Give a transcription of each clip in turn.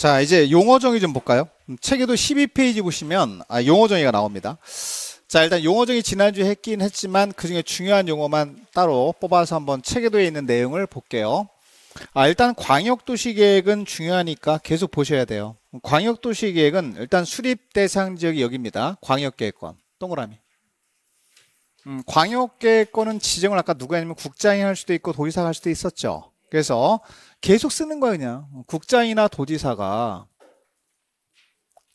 자, 이제 용어 정의 좀 볼까요? 음, 책에도 12페이지 보시면 아, 용어 정의가 나옵니다. 자, 일단 용어 정의 지난주에 했긴 했지만 그중에 중요한 용어만 따로 뽑아서 한번 책에도에 있는 내용을 볼게요. 아, 일단 광역도시 계획은 중요하니까 계속 보셔야 돼요. 음, 광역도시 계획은 일단 수립 대상 지역이 여기입니다. 광역계획권. 동그라미. 음, 광역계획권은 지정을 아까 누가 아니면 국장이 할 수도 있고 도의사가 할 수도 있었죠. 그래서 계속 쓰는 거야 그냥 국장이나 도지사가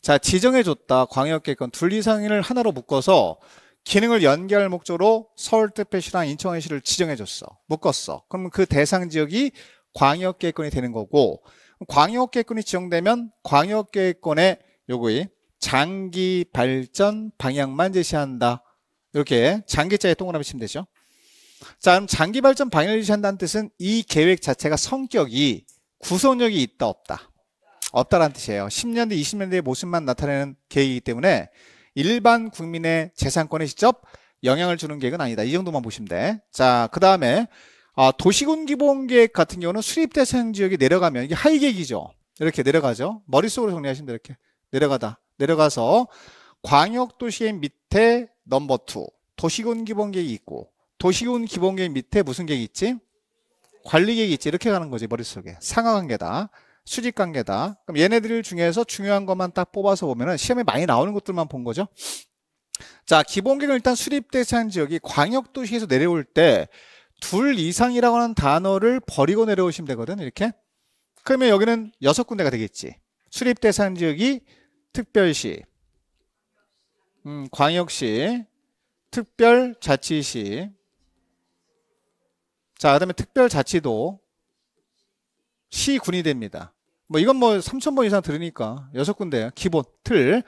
자 지정해줬다 광역계획권 둘 이상을 하나로 묶어서 기능을 연결 목적으로 서울 특별시랑 인천시를 지정해줬어 묶었어 그러면그 대상 지역이 광역계획권이 되는 거고 광역계획권이 지정되면 광역계획권의 요구의 장기 발전 방향만 제시한다 이렇게 장기자에 동그라미 치면 되죠 자, 그럼 장기 발전 방향을 유지한다는 뜻은 이 계획 자체가 성격이 구속력이 있다 없다. 없다라는 뜻이에요. 10년대, 20년대의 모습만 나타내는 계획이기 때문에 일반 국민의 재산권에 직접 영향을 주는 계획은 아니다. 이 정도만 보시면 돼. 자, 그 다음에 아, 도시군 기본 계획 같은 경우는 수립 대상 지역이 내려가면 이게 하위 계획이죠. 이렇게 내려가죠. 머릿속으로 정리하시면 돼. 이렇게 내려가다. 내려가서 광역도시의 밑에 넘버 투 도시군 기본 계획이 있고 도시운 기본계획 밑에 무슨 계획이 있지? 관리계획이 있지. 이렇게 가는 거지 머릿속에. 상하관계다. 수직관계다. 그럼 얘네들 중에서 중요한 것만 딱 뽑아서 보면은 시험에 많이 나오는 것들만 본 거죠. 자, 기본계획은 일단 수립대상 지역이 광역도시에서 내려올 때 둘 이상이라고 하는 단어를 버리고 내려오시면 되거든. 이렇게. 그러면 여기는 여섯 군데가 되겠지. 수립대상 지역이 특별시, 음, 광역시, 특별자치시, 자, 그다음에 특별자치도 시군이 됩니다. 뭐 이건 뭐 3천 번 이상 들으니까 여섯 군데 기본 틀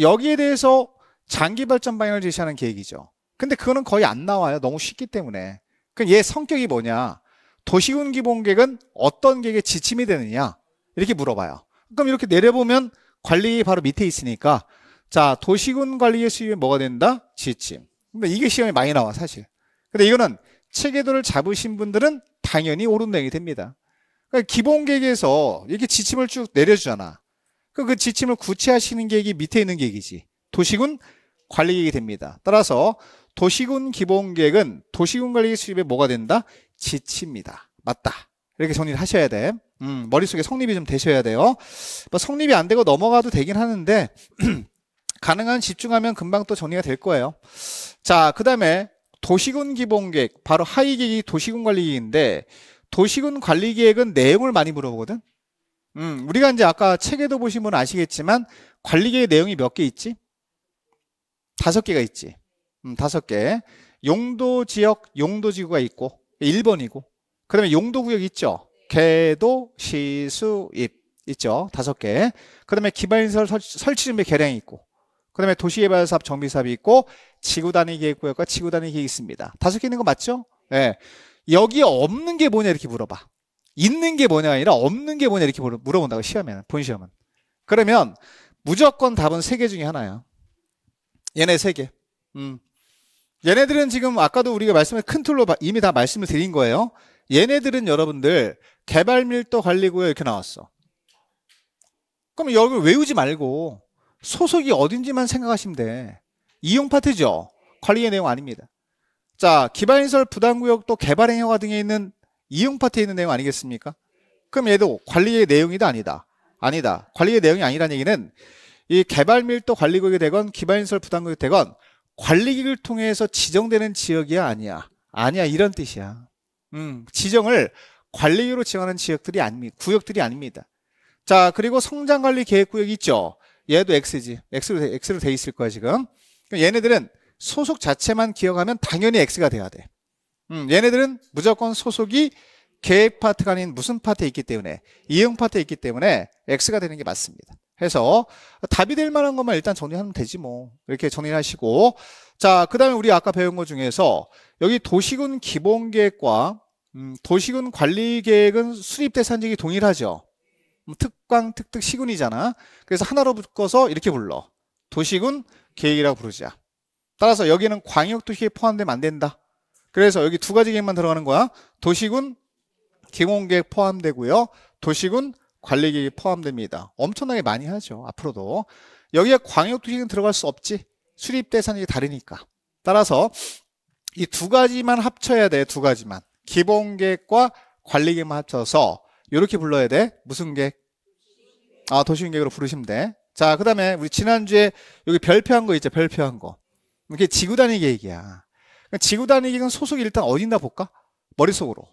여기에 대해서 장기 발전 방향을 제시하는 계획이죠. 근데 그거는 거의 안 나와요. 너무 쉽기 때문에. 그럼 얘 성격이 뭐냐? 도시군 기본계획은 어떤 계획에 지침이 되느냐? 이렇게 물어봐요. 그럼 이렇게 내려보면 관리 바로 밑에 있으니까 자 도시군 관리의 수입이 뭐가 된다? 지침. 근데 이게 시험에 많이 나와 사실. 근데 이거는 체계도를 잡으신 분들은 당연히 오른뱅이 됩니다. 그러니까 기본 계획에서 이렇게 지침을 쭉 내려주잖아. 그러니까 그 지침을 구체화시키는 계획이 밑에 있는 계획이지. 도시군 관리 계획이 됩니다. 따라서 도시군 기본 계획은 도시군 관리 수립에 뭐가 된다? 지침입니다 맞다. 이렇게 정리를 하셔야 돼. 음, 머릿속에 성립이 좀 되셔야 돼요. 뭐 성립이 안 되고 넘어가도 되긴 하는데 가능한 집중하면 금방 또 정리가 될 거예요. 자, 그 다음에 도시군 기본계획 바로 하위계획이 도시군 관리계획인데 도시군 관리계획은 내용을 많이 물어보거든 음, 우리가 이제 아까 책에도 보시면 아시겠지만 관리계획 내용이 몇 개 있지? 다섯 개가 있지 음, 다섯 개 용도 지역 용도 지구가 있고 1번이고 그 다음에 용도 구역 있죠 개도 시수입 있죠 다섯 개그 다음에 기반시설 설치 준비 계량이 있고 그 다음에 도시개발사업 정비사업이 있고 지구단위 계획구역과 지구단위 계획이 있습니다. 다섯 개 있는 거 맞죠? 예. 여기 없는 게 뭐냐 이렇게 물어봐. 있는 게뭐냐 아니라 없는 게 뭐냐 이렇게 물어본다고 시험에는 본 시험은. 그러면 무조건 답은 세 개 중에 하나야. 얘네 세 개. 음. 얘네들은 지금 아까도 우리가 말씀을 큰 틀로 이미 다 말씀을 드린 거예요. 얘네들은 여러분들 개발 밀도 관리구역 이렇게 나왔어. 그럼 여기 외우지 말고 소속이 어딘지만 생각하시면 돼. 이용 파트죠. 관리의 내용 아닙니다. 자, 기반시설 부담구역 또 개발행위허가 등에 있는 이용 파트에 있는 내용 아니겠습니까? 그럼 얘도 관리의 내용이다 아니다. 아니다. 관리의 내용이 아니라는 얘기는 이 개발 밀도 관리구역이 되건 기반시설 부담구역이 되건 관리기를 통해서 지정되는 지역이야 아니야. 아니야 이런 뜻이야. 음, 지정을 관리기로 지정하는 지역들이 아닙니다. 구역들이 아닙니다. 자, 그리고 성장관리 계획구역이 있죠. 얘도 X지. X로 돼, X로 돼 있을 거야 지금. 그럼 얘네들은 소속 자체만 기억하면 당연히 X가 돼야 돼. 음, 얘네들은 무조건 소속이 계획 파트가 아닌 무슨 파트에 있기 때문에 이응 파트에 있기 때문에 X가 되는 게 맞습니다. 해서 답이 될 만한 것만 일단 정리하면 되지 뭐 이렇게 정리하시고 자그 다음에 우리 아까 배운 것 중에서 여기 도시군 기본계획과 음, 도시군 관리계획은 수립 대상지역이 동일하죠 뭐 특광, 특특, 시군이잖아. 그래서 하나로 묶어서 이렇게 불러. 도시군, 계획이라고 부르자. 따라서 여기는 광역도시에 포함되면 안 된다. 그래서 여기 두 가지 계획만 들어가는 거야. 도시군, 기공계획 포함되고요. 도시군, 관리계획이 포함됩니다. 엄청나게 많이 하죠. 앞으로도. 여기에 광역도시는 들어갈 수 없지. 수립 대상이 다르니까. 따라서 이 두 가지만 합쳐야 돼. 두 가지만. 기본계획과 관리계획만 합쳐서 이렇게 불러야 돼. 무슨 객? 아, 도시운 객으로 부르시면 돼. 자, 그 다음에 우리 지난주에 여기 별표한 거 있죠? 별표한 거. 이게 지구 단위 계획이야. 그러니까 지구 단위 계획은 소속이 일단 어딘가 볼까? 머릿속으로.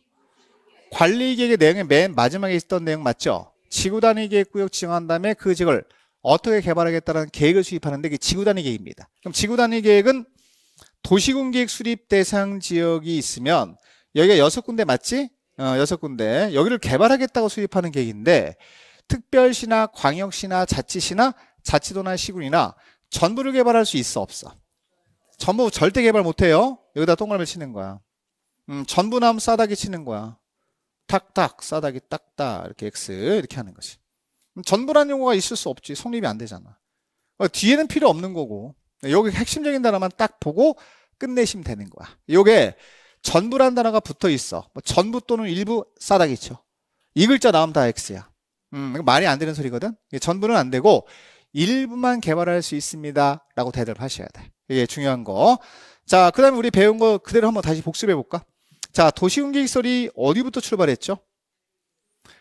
관리 계획의 내용의 맨 마지막에 있었던 내용 맞죠? 지구 단위 계획 구역 지정한 다음에 그 지역을 어떻게 개발하겠다는 계획을 수립하는데 그게 지구 단위 계획입니다. 그럼 지구 단위 계획은 도시군 계획 수립 대상 지역이 있으면 여기가 여섯 군데 맞지? 어, 여섯 군데 여기를 개발하겠다고 수립하는 계획인데 특별시나 광역시나 자치시나 자치도나 시군이나 전부를 개발할 수 있어 없어 전부 절대 개발 못해요 여기다 동그라미 치는 거야 음, 전부 나면 싸다기 치는 거야 탁탁 싸다기 딱딱 이렇게 x 이렇게 하는 거지 음, 전부란 용어가 있을 수 없지 성립이 안 되잖아 어, 뒤에는 필요 없는 거고 네, 여기 핵심적인 단어만 딱 보고 끝내시면 되는 거야 요게 전부란 단어가 붙어 있어. 뭐 전부 또는 일부 싸다겠죠이 글자 나오면 다 X야. 음, 말이 안 되는 소리거든. 전부는 안 되고 일부만 개발할 수 있습니다. 라고 대답하셔야 돼. 이게 중요한 거. 자, 그 다음에 우리 배운 거 그대로 한번 다시 복습해 볼까? 자, 도시공기 설이 어디부터 출발했죠?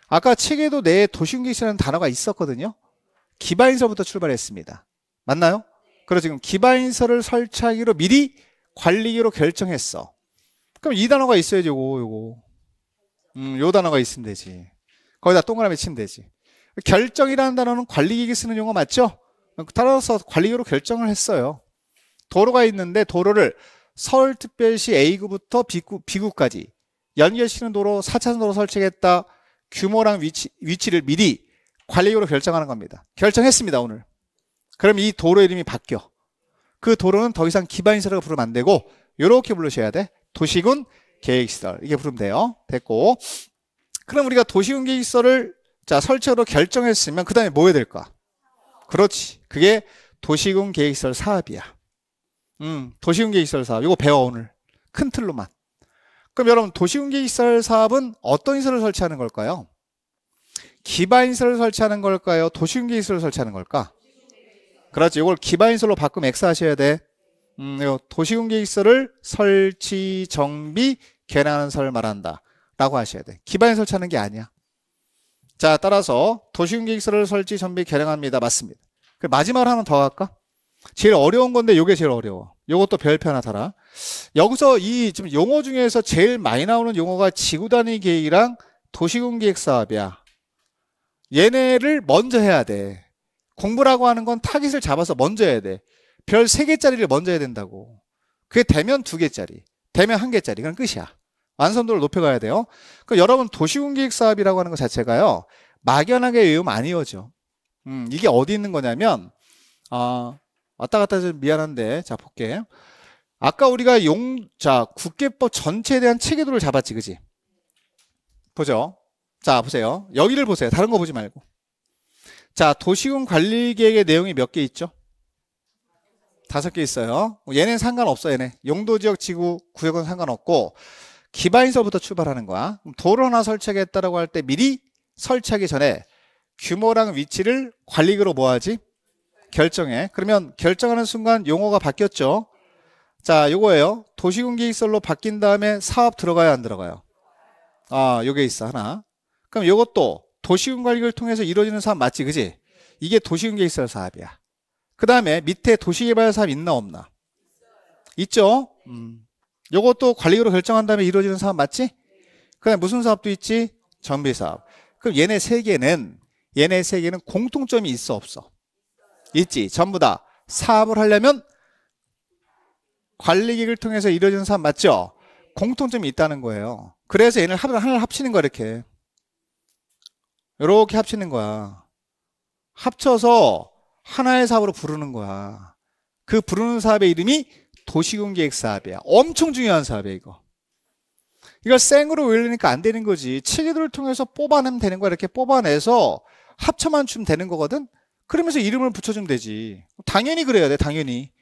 아까 책에도 내도시공기 설이라는 단어가 있었거든요. 기반인설부터 출발했습니다. 맞나요? 그래서 지금 기반인설을 설치하기로 미리 관리기로 결정했어. 그럼 이 단어가 있어야지 요거 요거 음, 요 단어가 있으면 되지 거기다 동그라미 치면 되지 결정이라는 단어는 관리기기 쓰는 용어 맞죠? 따라서 관리기로 결정을 했어요 도로가 있는데 도로를 서울특별시 A구부터 B구, B구까지 연결시는 도로 4차선 도로 설치했다 규모랑 위치, 위치를 미리 관리기로 결정하는 겁니다 결정했습니다 오늘 그럼 이 도로 이름이 바뀌어 그 도로는 더 이상 기반시설로 부르면 안 되고 이렇게 부르셔야 돼 도시군 계획시설 이게 부르면 돼요. 됐고 그럼 우리가 도시군 계획시설을 자 설치로 하 결정했으면 그 다음에 뭐 해야 될까? 그렇지. 그게 도시군 계획시설 사업이야. 음, 도시군 계획시설 사업 이거 배워 오늘 큰 틀로만. 그럼 여러분 도시군 계획시설 사업은 어떤 시설을 설치하는 걸까요? 기반시설을 설치하는 걸까요? 도시군 계획시설을 설치하는 걸까? 그렇지. 이걸 기반시설로 바꾸면 X 하셔야 돼. 음, 도시공개기획서를 설치, 정비, 개난설을 말한다. 라고 하셔야 돼. 기반에 설치하는 게 아니야. 자, 따라서 도시공개기획서를 설치, 정비, 개량합니다. 맞습니다. 그럼 마지막으로 하나 더 할까? 제일 어려운 건데 이게 제일 어려워. 요것도 별표 하나 달아. 여기서 이 지금 용어 중에서 제일 많이 나오는 용어가 지구단위 계획이랑 도시공계획 사업이야. 얘네를 먼저 해야 돼. 공부라고 하는 건 타깃을 잡아서 먼저 해야 돼. 별 3개짜리를 먼저 해야 된다고. 그게 되면 2개짜리, 되면 1개짜리. 그건 끝이야. 완성도를 높여가야 돼요. 그 여러분 도시군기획 사업이라고 하는 것 자체가요. 막연하게 외우면 안 이어져. 음, 이게 어디 있는 거냐면 아, 왔다 갔다 해서 미안한데 자 볼게. 아까 우리가 용, 자 국계법 전체에 대한 체계도를 잡았지, 그지? 보죠. 자 보세요. 여기를 보세요. 다른 거 보지 말고. 자 도시군 관리계획의 내용이 몇 개 있죠? 다섯 개 있어요. 뭐 얘는 상관없어, 얘네. 용도 지역 지구 구역은 상관없고 기반시서부터 출발하는 거야. 도로 하나 설치하겠다라고 할 때 미리 설치하기 전에 규모랑 위치를 관리그로 뭐하지? 결정해. 그러면 결정하는 순간 용어가 바뀌었죠. 자, 요거예요. 도시군기획설로 바뀐 다음에 사업 들어가야안 들어가요? 아, 요게 있어, 하나. 그럼 요것도 도시군 관리를 통해서 이루어지는 사업 맞지, 그지? 이게 도시군 계획설 사업이야. 그 다음에 밑에 도시개발 사업 있나 없나? 있죠? 음. 요것도 관리로 결정한 다음에 이루어지는 사업 맞지? 그 다음에 무슨 사업도 있지? 정비 사업. 그럼 얘네 세 개는, 얘네 세 개는 공통점이 있어, 없어? 있지. 전부 다 사업을 하려면 관리 계획을 통해서 이루어지는 사업 맞죠? 공통점이 있다는 거예요. 그래서 얘를 하나를 합치는 거야, 이렇게. 이렇게 합치는 거야. 합쳐서 하나의 사업으로 부르는 거야. 그 부르는 사업의 이름이 도시군 계획 사업이야. 엄청 중요한 사업이야, 이거. 이걸 생으로 올리니까 안 되는 거지. 체계도를 통해서 뽑아내면 되는 거야. 이렇게 뽑아내서 합쳐만 주면 되는 거거든? 그러면서 이름을 붙여주면 되지. 당연히 그래야 돼, 당연히.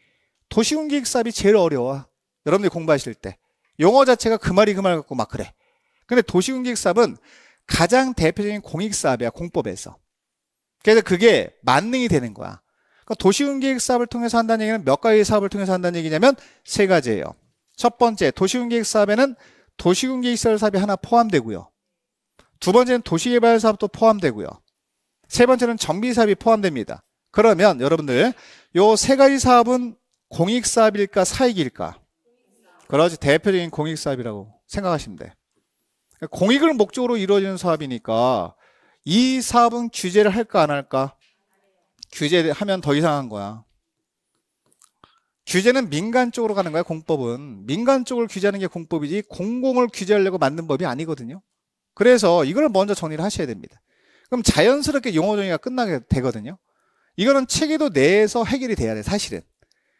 도시군 계획 사업이 제일 어려워. 여러분들이 공부하실 때. 용어 자체가 그 말이 그 말 같고 막 그래. 근데 도시군 계획 사업은 가장 대표적인 공익 사업이야, 공법에서. 그래서 그게 만능이 되는 거야. 그러니까 도시운계획 사업을 통해서 한다는 얘기는 몇 가지 사업을 통해서 한다는 얘기냐면 세 가지예요. 첫 번째, 도시운계획 사업에는 도시군계획 시설 사업이 하나 포함되고요. 두 번째는 도시개발 사업도 포함되고요. 세 번째는 정비 사업이 포함됩니다. 그러면 여러분들 요 세 가지 사업은 공익 사업일까 사익일까? 그러지 대표적인 공익 사업이라고 생각하시면 돼. 그러니까 공익을 목적으로 이루어지는 사업이니까 이 사업은 규제를 할까 안 할까? 규제하면 더 이상한 거야. 규제는 민간 쪽으로 가는 거야 공법은 민간 쪽을 규제하는 게 공법이지 공공을 규제하려고 만든 법이 아니거든요 그래서 이걸 먼저 정리를 하셔야 됩니다 그럼 자연스럽게 용어 정의가 끝나게 되거든요 이거는 체계도 내에서 해결이 돼야 돼 사실은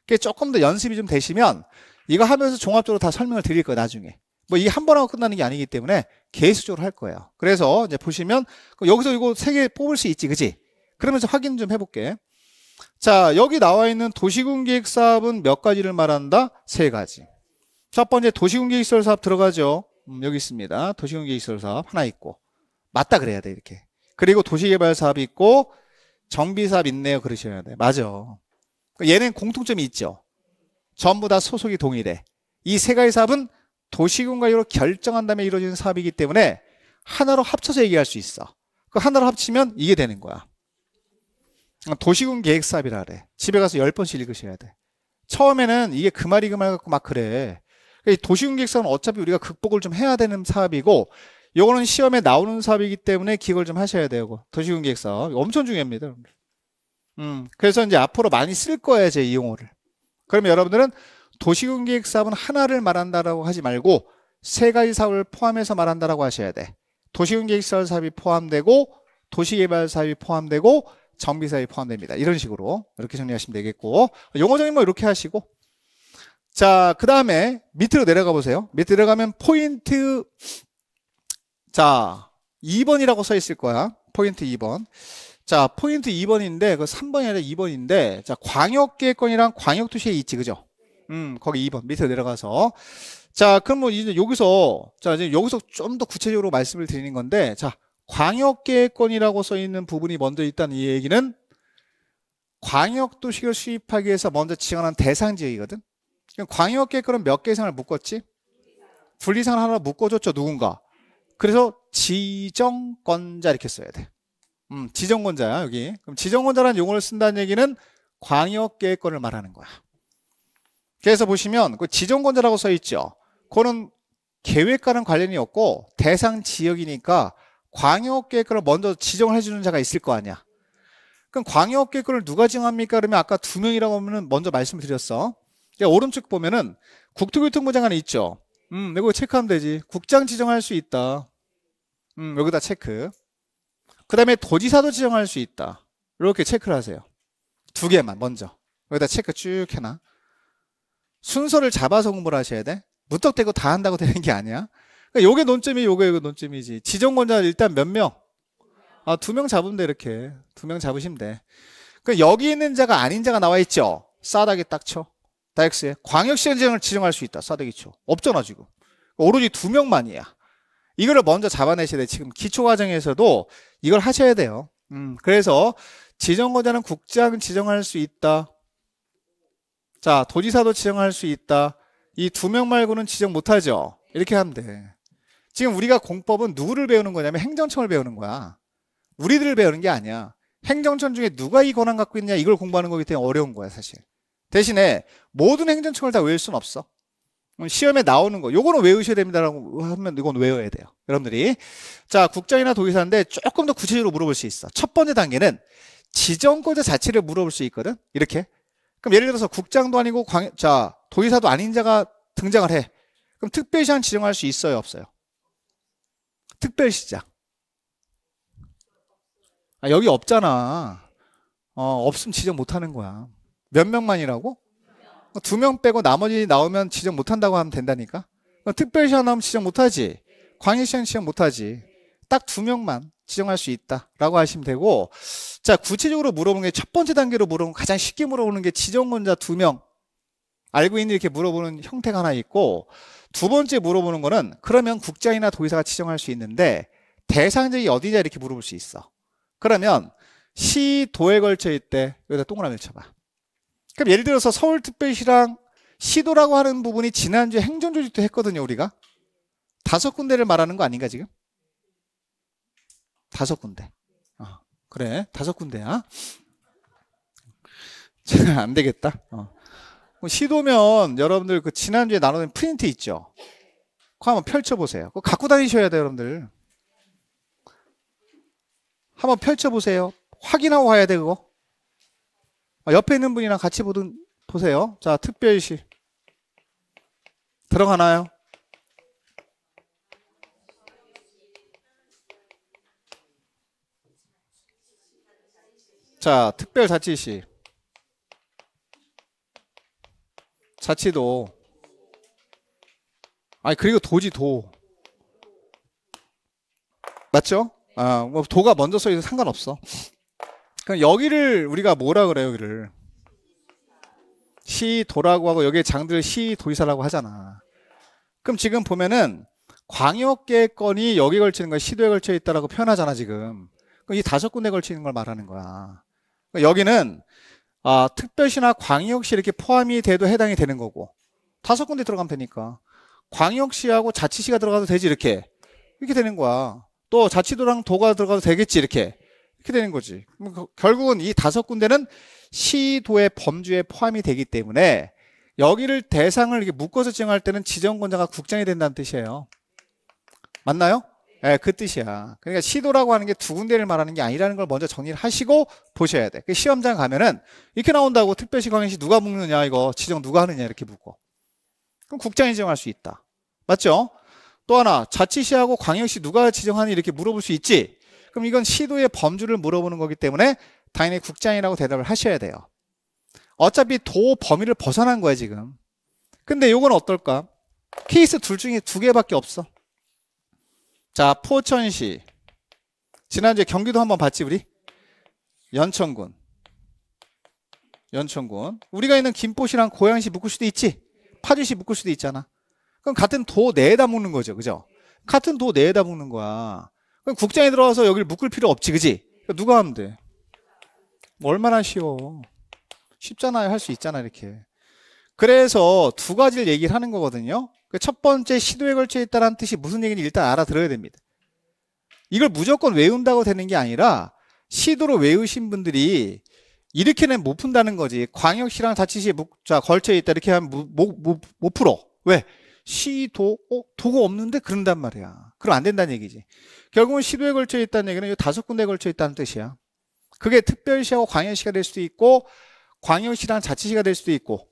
그게 조금 더 연습이 좀 되시면 이거 하면서 종합적으로 다 설명을 드릴 거예요 나중에 뭐이한번 하고 끝나는 게 아니기 때문에 계수적으로할 거예요. 그래서 이제 보시면 그 여기서 이거 세 개 뽑을 수 있지, 그지? 그러면서 확인 좀 해볼게. 자, 여기 나와 있는 도시군 계획 사업은 몇 가지를 말한다? 세 가지. 첫 번째 도시군 계획 시설 사업 들어가죠. 음, 여기 있습니다. 도시군 계획 시설 사업 하나 있고 맞다 그래야 돼 이렇게. 그리고 도시개발 사업 있고 정비 사업 있네요. 그러셔야 돼. 맞아. 그러니까 얘는 공통점이 있죠. 전부 다 소속이 동일해. 이 세 가지 사업은 도시군 과리로 결정한 다음에 이루어지는 사업이기 때문에 하나로 합쳐서 얘기할 수 있어. 그 하나로 합치면 이게 되는 거야. 도시군 계획 사업이라 그래. 집에 가서 열 번씩 읽으셔야 돼. 처음에는 이게 그 말이 그 말 같고 막 그래. 도시군 계획 사업은 어차피 우리가 극복을 좀 해야 되는 사업이고 요거는 시험에 나오는 사업이기 때문에 기억을 좀 하셔야 되고 도시군 계획 사업 엄청 중요합니다. 음, 그래서 이제 앞으로 많이 쓸 거예요, 제 이용어를. 그럼 여러분들은 도시군 계획 사업은 하나를 말한다라고 하지 말고 세 가지 사업을 포함해서 말한다라고 하셔야 돼. 도시군 계획 사업이 포함되고 도시개발 사업이 포함되고 정비 사업이 포함됩니다. 이런 식으로 이렇게 정리하시면 되겠고 용어 정리 뭐 이렇게 하시고 자, 그 다음에 밑으로 내려가 보세요. 밑으로 내려가면 포인트, 자, 2번이라고 써 있을 거야. 포인트 2번. 자, 포인트 2번인데, 그 3번이 아니라 2번인데, 자, 광역계획권이랑 광역도시에 있지, 그죠? 음, 거기 2번 밑에 내려가서 자, 그러면 이제 여기서 자, 이제 여기서 좀 더 구체적으로 말씀을 드리는 건데 자, 광역계획권이라고 써 있는 부분이 먼저 있다는 이 얘기는 광역도시를 수입하기 위해서 먼저 지정한 대상지역이거든. 광역계획권은 몇 개 이상을 묶었지? 분리상 하나 묶어줬죠, 누군가. 그래서 지정권자 이렇게 써야 돼. 음, 지정권자야, 여기. 그럼 지정권자라는 용어를 쓴다는 얘기는 광역계획권을 말하는 거야. 그래서 보시면 그 지정권자라고 써 있죠. 그거는 계획과는 관련이 없고 대상 지역이니까 광역계획과를 먼저 지정을 해주는 자가 있을 거 아니야. 그럼 광역계획과를 누가 지 정합니까? 그러면 아까 두 명이라고 하면 먼저 말씀드렸어. 오른쪽 보면은 국토교통부 장관이 있죠. 음, 이거 체크하면 되지. 국장 지정할 수 있다. 음, 여기다 체크. 그 다음에 도지사도 지정할 수 있다. 이렇게 체크를 하세요. 두 개만 먼저. 여기다 체크 쭉 해놔. 순서를 잡아서 공부를 하셔야 돼. 무턱대고 다 한다고 되는 게 아니야. 그러 니까 요게 논점이 요게 요게 논점이지. 지정권자 일단 몇 명? 아, 두 명 잡으면 돼, 이렇게. 두 명 잡으시면 돼. 그 여기 있는 자가 아닌 자가 나와 있죠. 싸다기 딱 쳐. 다엑스에 광역시장을 지정할 수 있다. 싸다기 쳐. 없잖아, 지금. 그러니까 오로지 두 명만이야. 이거를 먼저 잡아내셔야 돼. 지금 기초 과정에서도 이걸 하셔야 돼요. 음, 그래서 지정권자는 국장 지정할 수 있다. 자 도지사도 지정할 수 있다 이 두 명 말고는 지정 못하죠 이렇게 하면 돼 지금 우리가 공법은 누구를 배우는 거냐면 행정청을 배우는 거야 우리들을 배우는 게 아니야 행정청 중에 누가 이 권한 갖고 있냐 이걸 공부하는 거기 때문에 어려운 거야 사실 대신에 모든 행정청을 다 외울 수는 없어 음, 시험에 나오는 거 요거는 외우셔야 됩니다라고 하면 이건 외워야 돼요 여러분들이 자 국장이나 도지사인데 조금 더 구체적으로 물어볼 수 있어 첫 번째 단계는 지정권자 자체를 물어볼 수 있거든 이렇게 그럼 예를 들어서 국장도 아니고 광, 자, 도의사도 아닌 자가 등장을 해. 그럼 특별시장 지정할 수 있어요, 없어요? 특별시장. 아, 여기 없잖아. 어, 없으면 지정 못 하는 거야. 몇 명만이라고? 두 명 빼고 나머지 나오면 지정 못 한다고 하면 된다니까? 특별시장 나오면 지정 못 하지. 광역시장 지정 못 하지. 딱 두 명만. 지정할 수 있다라고 하시면 되고 자 구체적으로 물어보는 게 첫 번째 단계로 물어보면 가장 쉽게 물어보는 게 지정권자 두 명 알고 있는 이렇게 물어보는 형태가 하나 있고 두 번째 물어보는 거는 그러면 국장이나 도의사가 지정할 수 있는데 대상자이 어디냐 이렇게 물어볼 수 있어 그러면 시 도에 걸쳐 있대 여기다 동그라미를 쳐봐 그럼 예를 들어서 서울특별시랑 시도라고 하는 부분이 지난주에 행정조직도 했거든요 우리가 다섯 군데를 말하는 거 아닌가 지금 다섯 군데. 어, 그래, 다섯 군데야. 안 되겠다. 어. 시도면 여러분들 그 지난주에 나눠낸 프린트 있죠? 그거 한번 펼쳐보세요. 그거 갖고 다니셔야 돼요, 여러분들. 한번 펼쳐보세요. 확인하고 가야 돼, 그거. 아, 옆에 있는 분이랑 같이 보든, 보세요. 자, 특별시. 들어가나요? 자, 특별 자치시. 자치도. 아니, 그리고 도지 도. 맞죠? 아, 뭐 도가 먼저 써있어 상관없어. 그럼 여기를 우리가 뭐라 그래요, 여기를? 시도라고 하고 여기에 장들 시도지사라고 하잖아. 그럼 지금 보면은 광역계권이 여기 걸치는 거야 시도에 걸쳐 있다라고 표현하잖아 지금. 그럼 이 다섯 군데 걸치는 걸 말하는 거야. 그러니까 여기는 아, 특별시나 광역시 이렇게 포함이 돼도 해당이 되는 거고 다섯 군데 들어가면 되니까 광역시하고 자치시가 들어가도 되지 이렇게 이렇게 되는 거야 또 자치도랑 도가 들어가도 되겠지 이렇게 이렇게 되는 거지 그, 결국은 이 다섯 군데는 시도의 범주에 포함이 되기 때문에 여기를 대상을 이렇게 묶어서 지정할 때는 지정권자가 국장이 된다는 뜻이에요 맞나요? 예, 그 뜻이야. 그러니까 시도라고 하는 게 두 군데를 말하는 게 아니라는 걸 먼저 정리를 하시고 보셔야 돼. 그 시험장 가면은 이렇게 나온다고 특별시 광역시 누가 묻느냐 이거 지정 누가 하느냐 이렇게 묻고. 그럼 국장이 지정할 수 있다. 맞죠? 또 하나 자치시하고 광역시 누가 지정하냐 이렇게 물어볼 수 있지. 그럼 이건 시도의 범주를 물어보는 거기 때문에 당연히 국장이라고 대답을 하셔야 돼요. 어차피 도 범위를 벗어난 거야 지금. 근데 이건 어떨까? 케이스 둘 중에 두 개밖에 없어. 자, 포천시. 지난주에 경기도 한번 봤지, 우리? 연천군. 연천군. 우리가 있는 김포시랑 고양시 묶을 수도 있지? 파주시 묶을 수도 있잖아. 그럼 같은 도 내에다 묶는 거죠. 그죠? 같은 도 내에다 묶는 거야. 그럼 국장에 들어와서 여기를 묶을 필요 없지. 그지? 그러니까 누가 하면 돼? 얼마나 쉬워. 쉽잖아요. 할 수 있잖아. 이렇게. 그래서 두 가지를 얘기를 하는 거거든요. 그첫 번째 시도에 걸쳐 있다라는 뜻이 무슨 얘기인지 일단 알아들어야 됩니다. 이걸 무조건 외운다고 되는 게 아니라 시도로 외우신 분들이 이렇게는 못 푼다는 거지. 광역시랑 자치시에 자, 걸쳐 있다 이렇게 하면 못, 못, 못, 풀어. 왜? 시도 어 도가 없는데 그런단 말이야. 그럼 안 된다는 얘기지. 결국은 시도에 걸쳐 있다는 얘기는 이 다섯 군데 에 걸쳐 있다는 뜻이야. 그게 특별시하고 광역시가 될 수도 있고 광역시랑 자치시가 될 수도 있고,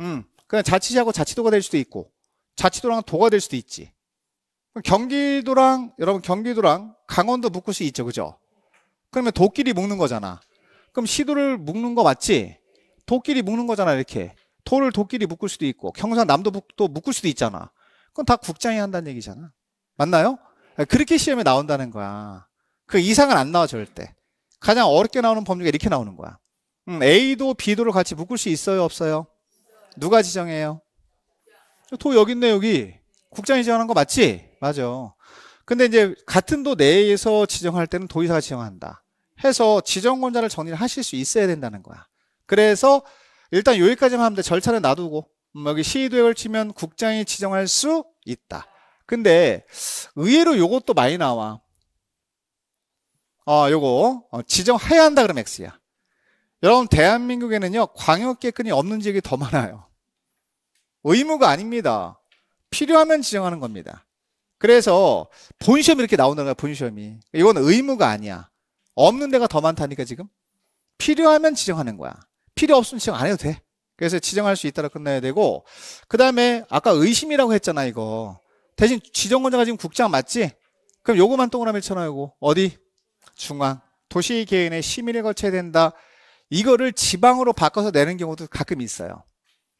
음, 그냥 자치시하고 자치도가 될 수도 있고. 자치도랑 도가 될 수도 있지. 그럼 경기도랑 여러분 경기도랑 강원도 묶을 수 있죠, 그죠? 그러면 도끼리 묶는 거잖아. 그럼 시도를 묶는 거 맞지? 도끼리 묶는 거잖아, 이렇게. 도를 도끼리 묶을 수도 있고 경상남도 북도 묶을 수도 있잖아. 그건 다 국장이 한다는 얘기잖아. 맞나요? 아, 그렇게 시험에 나온다는 거야. 그 이상은 안 나와 절대. 가장 어렵게 나오는 법률이 이렇게 나오는 거야. 음, A도 B도를 같이 묶을 수 있어요, 없어요? 누가 지정해요? 토 여기 있네 여기 국장이 지정하는거 맞지? 맞아 근데 이제 같은 도 내에서 지정할 때는 도의사가 지정한다 해서 지정권자를 정리를 하실 수 있어야 된다는 거야 그래서 일단 여기까지만 하면 돼 절차를 놔두고 음, 여기 시의도에 걸치면 국장이 지정할 수 있다 근데 의외로 요것도 많이 나와 어 요거 어, 지정해야 한다 그럼 X야 여러분 대한민국에는요 광역계획이 없는 지역이 더 많아요 의무가 아닙니다. 필요하면 지정하는 겁니다. 그래서 본 시험이 이렇게 나오는 거야, 본 시험이. 이건 의무가 아니야. 없는 데가 더 많다니까, 지금. 필요하면 지정하는 거야. 필요 없으면 지정 안 해도 돼. 그래서 지정할 수 있다라 끝나야 되고, 그 다음에 아까 의심이라고 했잖아, 이거. 대신 지정권자가 지금 국장 맞지? 그럼 요거만 동그라미 쳐놔요, 이거. 어디? 중앙. 도시개인의 시민에 걸쳐야 된다. 이거를 지방으로 바꿔서 내는 경우도 가끔 있어요.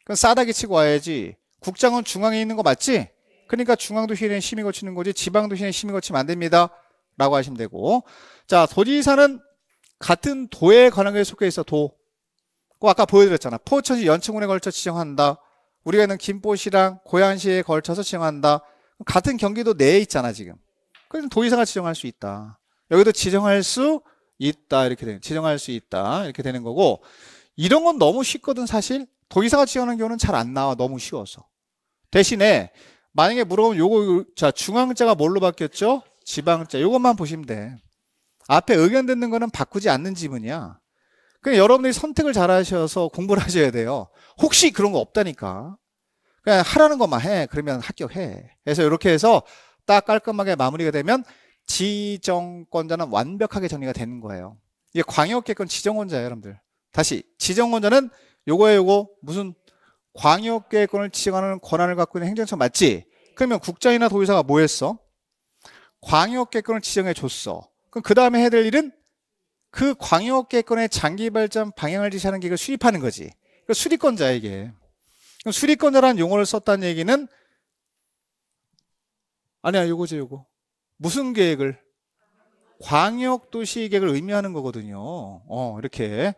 그럼 싸다기 치고 와야지. 국장은 중앙에 있는 거 맞지? 그러니까 중앙도 시에는 심의 거치는 거지 지방도 시에는 심의 거치면 안 됩니다. 라고 하시면 되고 자 도지사는 같은 도에 관한에 속해 있어 도. 그 아까 보여드렸잖아. 포천시 연천군에 걸쳐 지정한다. 우리가 있는 김포시랑 고양시에 걸쳐서 지정한다. 같은 경기도 내에 있잖아 지금. 그래 도지사가 지정할 수 있다. 여기도 지정할 수 있다 이렇게 되는 지정할 수 있다 이렇게 되는 거고 이런 건 너무 쉽거든 사실 도의사가 지원는 경우는 잘 안 나와 너무 쉬워서 대신에 만약에 물어보면 요거 자 중앙자가 뭘로 바뀌었죠? 지방자 요것만 보시면 돼 앞에 의견 듣는 거는 바꾸지 않는 지문이야 그냥 여러분들이 선택을 잘 하셔서 공부를 하셔야 돼요 혹시 그런 거 없다니까 그냥 하라는 것만 해 그러면 합격해 그래서 이렇게 해서 딱 깔끔하게 마무리가 되면 지정권자는 완벽하게 정리가 되는 거예요 이게 광역계권 지정권자예요 여러분들 다시 지정권자는 요거에 요거 무슨 광역계획권을 지정하는 권한을 갖고 있는 행정처 맞지? 그러면 국장이나 도의사가 뭐 했어? 광역계획권을 지정해 줬어. 그럼 그 다음에 해야 될 일은 그 광역계획권의 장기 발전 방향을 지시하는 계획을 수립하는 거지. 그수립권자에게 그러니까 그럼 수립권자라는 용어를 썼다는 얘기는 아니야 요거지 요거. 무슨 계획을? 광역도시 계획을 의미하는 거거든요. 어 이렇게.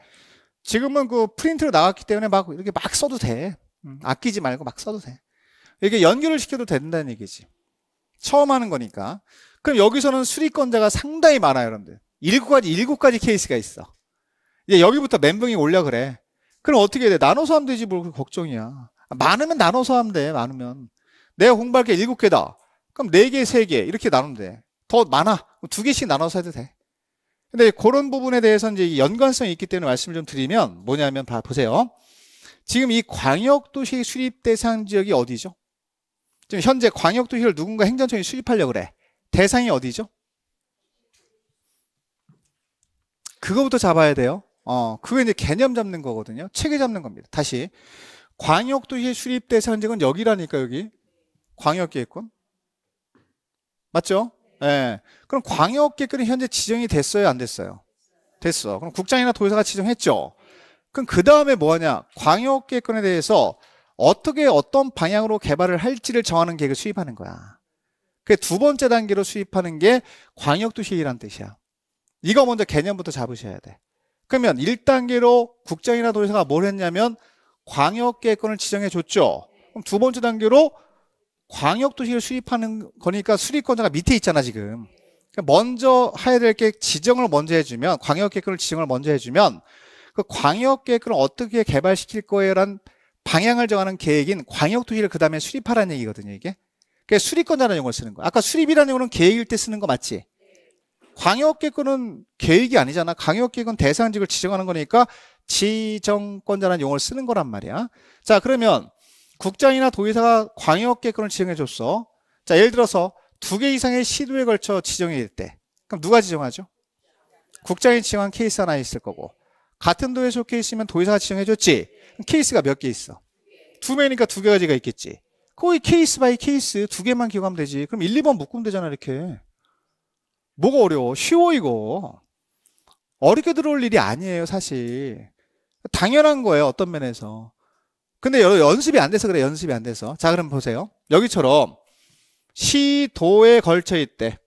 지금은 그 프린트로 나왔기 때문에 막 이렇게 막 써도 돼. 음. 아끼지 말고 막 써도 돼. 이게 연결을 시켜도 된다는 얘기지. 처음 하는 거니까. 그럼 여기서는 수리권자가 상당히 많아요, 여러분들. 일곱 가지, 일곱 가지 케이스가 있어. 이제 여기부터 멘붕이 올려 그래. 그럼 어떻게 해야 돼? 나눠서 하면 되지, 뭘 그 걱정이야. 아, 많으면 나눠서 하면 돼, 많으면. 내가 공부할 게 일곱 개다. 그럼 네 개, 세 개, 이렇게 나누면 돼. 더 많아. 두 개씩 나눠서 해도 돼. 근데 그런 부분에 대해서 이제 연관성이 있기 때문에 말씀을 좀 드리면 뭐냐면 봐 보세요. 지금 이 광역도시 수립 대상 지역이 어디죠? 지금 현재 광역도시를 누군가 행정청이 수립하려고 그래. 대상이 어디죠? 그거부터 잡아야 돼요. 어, 그게 이제 개념 잡는 거거든요. 체계 잡는 겁니다. 다시. 광역도시 수립 대상지역은 여기라니까, 여기. 광역기획권. 맞죠? 예. 그럼 광역객들은 현재 지정이 됐어요, 안 됐어요? 됐어. 그럼 국장이나 도의사가 지정했죠. 그럼 그 다음에 뭐하냐? 광역계획권에 대해서 어떻게 어떤 방향으로 개발을 할지를 정하는 계획을 수입하는 거야. 그두 번째 단계로 수입하는게광역도시이란 뜻이야. 이거 먼저 개념부터 잡으셔야 돼. 그러면 1단계로 국장이나 도의사가 뭘 했냐면 광역계획권을 지정해 줬죠. 그럼 두 번째 단계로 광역도시를 수립하는 거니까 수립권자가 밑에 있잖아 지금 그러니까 먼저 해야 될 게 지정을 먼저 해주면 광역계획을 지정을 먼저 해주면 그 광역계획을 어떻게 개발시킬 거예요란 방향을 정하는 계획인 광역도시를 그 다음에 수립하라는 얘기거든요 이게 그 수립권자라는 용어를 쓰는 거야 아까 수립이라는 용어는 계획일 때 쓰는 거 맞지? 광역계획은 계획이 아니잖아 광역계획은 대상직을 지정하는 거니까 지정권자라는 용어를 쓰는 거란 말이야 자 그러면 국장이나 도의사가 광역계획권을 지정해 줬어. 자, 예를 들어서 두 개 이상의 시도에 걸쳐 지정해야될 때. 그럼 누가 지정하죠? 국장이 지정한 케이스 하나 있을 거고. 같은 도에 속해 있으면 도의사가 지정해 줬지. 케이스가 몇 개 있어? 두 명이니까 두 가지가 있겠지. 거의 케이스 바이 케이스 두 개만 기억하면 되지. 그럼 1, 2번 묶으면 되잖아, 이렇게. 뭐가 어려워? 쉬워, 이거. 어렵게 들어올 일이 아니에요, 사실. 당연한 거예요, 어떤 면에서. 근데 연습이 안 돼서 그래 연습이 안 돼서 자 그럼 보세요 여기처럼 시도에 걸쳐 있대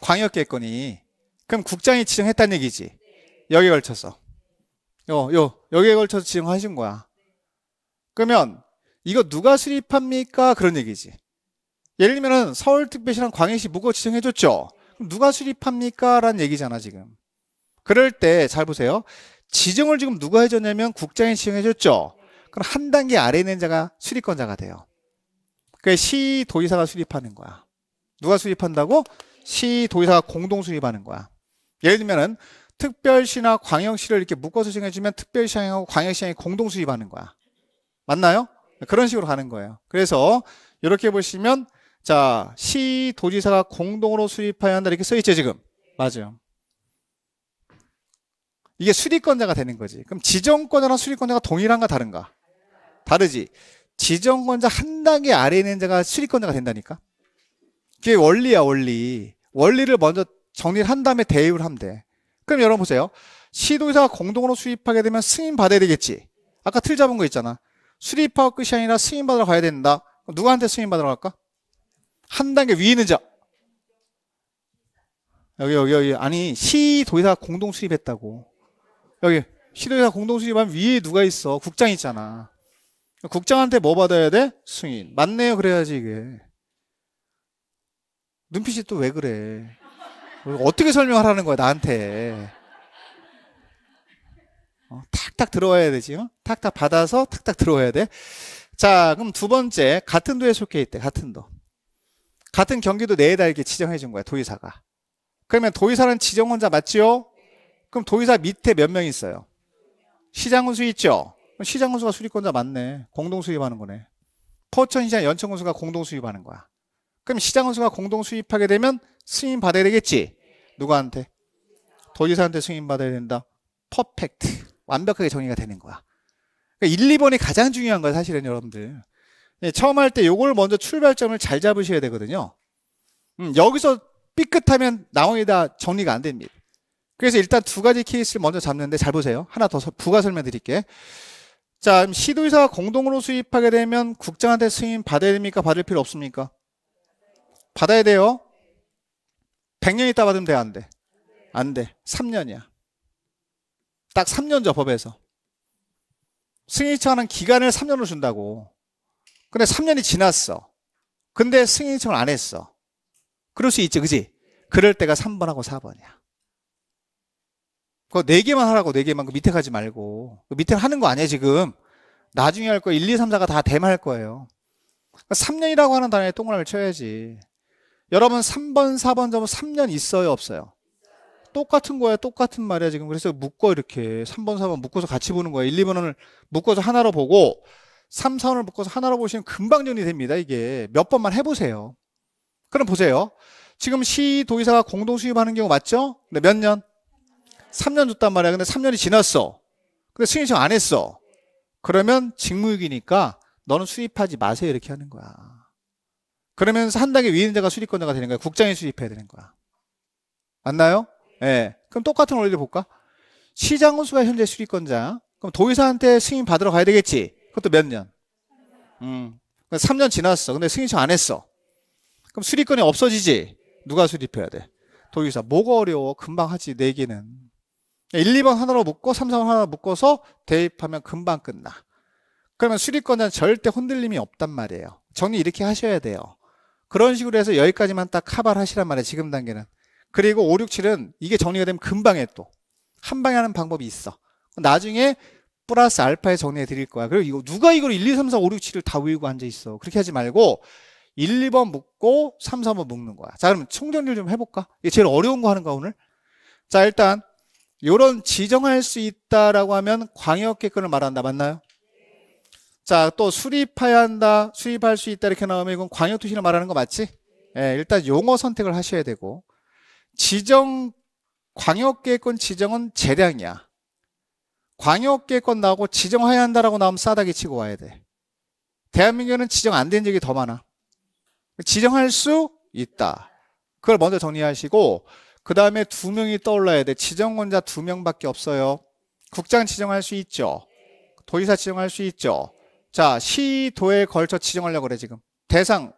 광역계권이 그럼 국장이 지정했다는 얘기지 여기에 걸쳐서 요, 어, 요, 여기에 걸쳐서 지정하신 거야 그러면 이거 누가 수립합니까? 그런 얘기지 예를 들면 서울특별시랑 광역시 무거 지정해줬죠 누가 수립합니까? 라는 얘기잖아 지금 그럴 때 잘 보세요 지정을 지금 누가 해줬냐면 국장이 지정해줬죠 그럼 한 단계 아래 있는 자가 수립권자가 돼요. 그게 시도의사가 수립하는 거야. 누가 수립한다고? 시도의사가 공동 수립하는 거야. 예를 들면은 특별시나 광역시를 이렇게 묶어서 정해주면 특별시하고 광역시장이 공동 수립하는 거야. 맞나요? 그런 식으로 가는 거예요. 그래서 이렇게 보시면 자, 시 도지사가 공동으로 수립하여야 한다 이렇게 써 있죠, 지금. 맞아요. 이게 수립권자가 되는 거지. 그럼 지정권자랑 수립권자가 동일한가 다른가? 다르지. 지정권자 한 단계 아래에 있는 자가 수익권자가 된다니까. 그게 원리야 원리. 원리를 먼저 정리를 한 다음에 대입을 하면 돼. 그럼 여러분 보세요. 시도의사가 공동으로 수입하게 되면 승인 받아야 되겠지. 아까 틀 잡은 거 있잖아. 수립하고 끝이 아니라 승인 받으러 가야 된다. 누구한테 승인 받으러 갈까? 한 단계 위에 있는 자. 여기 여기 여기 아니 시도의사 가 공동 수립했다고. 여기 시도의사 공동 수립하면 위에 누가 있어? 국장 있잖아. 국장한테 뭐 받아야 돼? 승인. 맞네요. 그래야지 이게. 눈빛이 또 왜 그래? 어떻게 설명하라는 거야 나한테? 어, 탁탁 들어와야 되지. 어? 탁탁 받아서 탁탁 들어와야 돼. 자, 그럼 두 번째 같은 도에 속해 있대. 같은 도. 같은 경기도 내에다 이렇게 지정해 준 거야 도의사가. 그러면 도의사는 지정원자 맞지요? 그럼 도의사 밑에 몇 명 있어요? 시장군수 있죠? 시장 건수가 수립권자 맞네. 공동 수입하는 거네. 포천 시장 연천 건수가 공동 수입하는 거야. 그럼 시장 건수가 공동 수입하게 되면 승인 받아야 되겠지. 누구한테? 도지사한테 승인 받아야 된다. 퍼펙트. 완벽하게 정의가 되는 거야. 그러니까 1, 2번이 가장 중요한 거야, 사실은 여러분들. 예, 처음 할 때 요걸 먼저 출발점을 잘 잡으셔야 되거든요. 음, 여기서 삐끗하면 나머지 다 정리가 안 됩니다. 그래서 일단 두 가지 케이스를 먼저 잡는데 잘 보세요. 하나 더 부가 설명 드릴게. 자, 시도의사가 공동으로 수입하게 되면 국장한테 승인 받아야 됩니까? 받을 필요 없습니까? 받아야 돼요. 100년 있다 받으면 돼, 안 돼? 안 돼. 3년이야. 딱 3년죠, 법에서. 승인청하는 신 기간을 3년으로 준다고. 근데 3년이 지났어. 근데 승인청을 신안 했어. 그럴 수 있지, 그지? 그럴 때가 3번하고 4번이야. 그거 네 개만 하라고 네 개만 그 밑에 가지 말고 그 밑에 하는 거 아니에요 지금 나중에 할 거 1, 2, 3, 4가 다대만할 거예요 3년이라고 그러니까 하는 단어에 동그라미를 쳐야지 여러분 3번 4번 점은 3년 있어요 없어요 똑같은 거야 똑같은 말이야 지금 그래서 묶어 이렇게 3번 4번 묶어서 같이 보는 거야 1, 2번을 묶어서 하나로 보고 3, 4번을 묶어서 하나로 보시면 금방 정리됩니다 이게 몇 번만 해보세요 그럼 보세요 지금 시 도의사가 공동 수입하는 경우 맞죠? 네, 몇 년? 3년 줬단 말이야. 근데 3년이 지났어. 근데 승인청 안 했어. 그러면 직무유기니까 너는 수입하지 마세요. 이렇게 하는 거야. 그러면서 한 단계 위임 자가 수립권자가 되는 거야. 국장이 수입해야 되는 거야. 맞나요? 예. 네. 그럼 똑같은 원리를 볼까? 시장 원수가 현재 수립권자. 그럼 도의사한테 승인 받으러 가야 되겠지. 그것도 몇 년? 음. 3년 그러니까 지났어. 근데 승인청 안 했어. 그럼 수리권이 없어지지? 누가 수립해야 돼? 도의사. 뭐가 어려워? 금방 하지, 내기는. 1, 2번 하나로 묶고 3, 4번 하나로 묶어서 대입하면 금방 끝나. 그러면 수리권자는 절대 흔들림이 없단 말이에요. 정리 이렇게 하셔야 돼요. 그런 식으로 해서 여기까지만 딱 카발 하시란 말이에요. 지금 단계는. 그리고 5, 6, 7은 이게 정리가 되면 금방 에 또. 한 방에 하는 방법이 있어. 나중에 플러스 알파에 정리해 드릴 거야. 그리고 이거 누가 이걸 1, 2, 3, 4, 5, 6, 7을 다 외우고 앉아 있어. 그렇게 하지 말고 1, 2번 묶고 3, 4번 묶는 거야. 자, 그럼 총정리를 좀 해볼까? 이게 제일 어려운 거 하는 거야, 오늘. 자, 일단 요런 지정할 수 있다라고 하면 광역기권을 말한다. 맞나요? 자, 또 수립해야 한다, 수립할 수 있다 이렇게 나오면 이건 광역도시을 말하는 거 맞지? 예, 일단 용어 선택을 하셔야 되고 지정, 광역계획권 지정은 재량이야. 광역계획권 나오고 지정해야 한다라고 나오면 싸다기 치고 와야 돼. 대한민국에는 지정 안 된 적이 더 많아. 지정할 수 있다. 그걸 먼저 정리하시고 그 다음에 두 명이 떠올라야 돼. 지정권자 두 명밖에 없어요. 국장 지정할 수 있죠. 도의사 지정할 수 있죠. 자, 시도에 걸쳐 지정하려고 그래, 지금. 대상.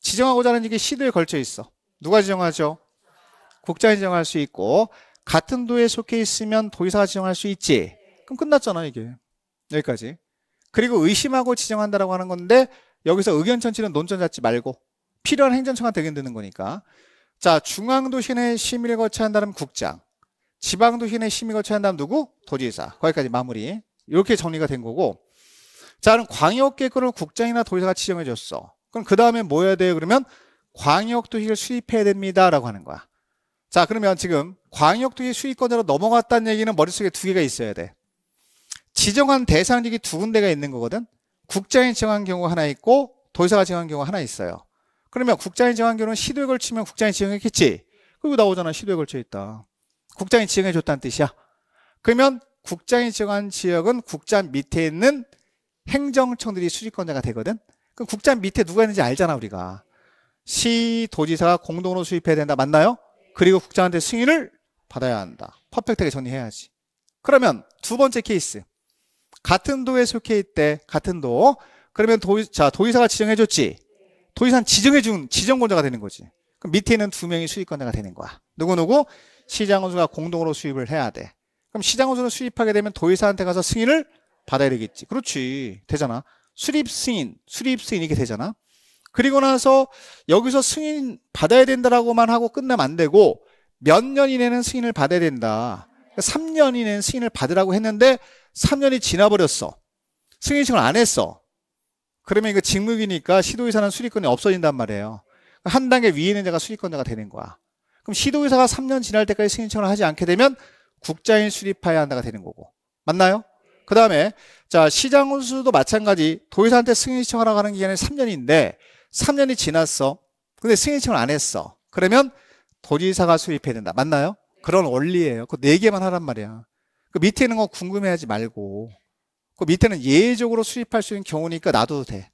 지정하고자 하는 이게 시도에 걸쳐 있어. 누가 지정하죠? 국장이 지정할 수 있고, 같은 도에 속해 있으면 도의사가 지정할 수 있지. 그럼 끝났잖아, 이게. 여기까지. 그리고 의심하고 지정한다라고 하는 건데, 여기서 의견 천치는 논전 잡지 말고, 필요한 행정처가 되긴 되는 거니까. 자, 중앙도시내 심의를 거쳐야 한다면 국장, 지방도시내 심의 거쳐야 한다면 누구? 도지사. 거기까지 마무리. 이렇게 정리가 된 거고. 자, 그럼 광역계권을 국장이나 도지사가 지정해줬어. 그럼 그 다음에 뭐 해야 돼요? 그러면 광역도시를 수입해야 됩니다. 라고 하는 거야. 자, 그러면 지금 광역도시 수입권으로 넘어갔다는 얘기는 머릿속에 두 개가 있어야 돼. 지정한 대상직이 두 군데가 있는 거거든. 국장이 지정한 경우 하나 있고 도지사가 지정한 경우 하나 있어요. 그러면 국장이 정한 결혼 시도에 걸치면 국장이 지정했겠지. 그리고 나오잖아. 시도에 걸쳐 있다. 국장이 지정해 줬다는 뜻이야. 그러면 국장이 정한 지역은 국장 밑에 있는 행정청들이 수집권자가 되거든. 그럼 국장 밑에 누가 있는지 알잖아, 우리가. 시, 도지사가 공동으로 수입해야 된다. 맞나요? 그리고 국장한테 승인을 받아야 한다. 퍼펙트하게 정리해야지. 그러면 두 번째 케이스. 같은 도에 속해 있대. 같은 도. 그러면 도, 자, 도지사가 지정해줬지. 도지산 지정해준 지정권자가 되는 거지. 그럼 밑에 는두 명이 수익권자가 되는 거야. 누구누구? 시장원수가 공동으로 수입을 해야 돼. 그럼 시장원수는 수입하게 되면 도지사한테 가서 승인을 받아야 되겠지. 그렇지. 되잖아. 수립 승인, 수립 승인 이게 되잖아. 그리고 나서 여기서 승인 받아야 된다라고만 하고 끝나면 안 되고 몇 년 이내는 승인을 받아야 된다. 그 3년 이내는 승인을 받으라고 했는데 3년이 지나버렸어. 승인신청을 안 했어. 그러면 이거 직무기니까 시도의사는 수리권이 없어진단 말이에요. 한 단계 위에 있는 자가 수리권자가 되는 거야. 그럼 시도의사가 3년 지날 때까지 승인청을 하지 않게 되면 국자인 수립해야 한다가 되는 거고. 맞나요? 그 다음에 자 시장군수도 마찬가지 도의사한테 승인청하라고 신 하는 기간이 3년인데 3년이 지났어. 근데 승인청을 안 했어. 그러면 도지사가 수립해야 된다. 맞나요? 그런 원리예요. 그 네 개만 하란 말이야. 그 밑에 있는 거 궁금해하지 말고. 그 밑에는 예외적으로 수입할수 있는 경우니까 놔둬도 돼.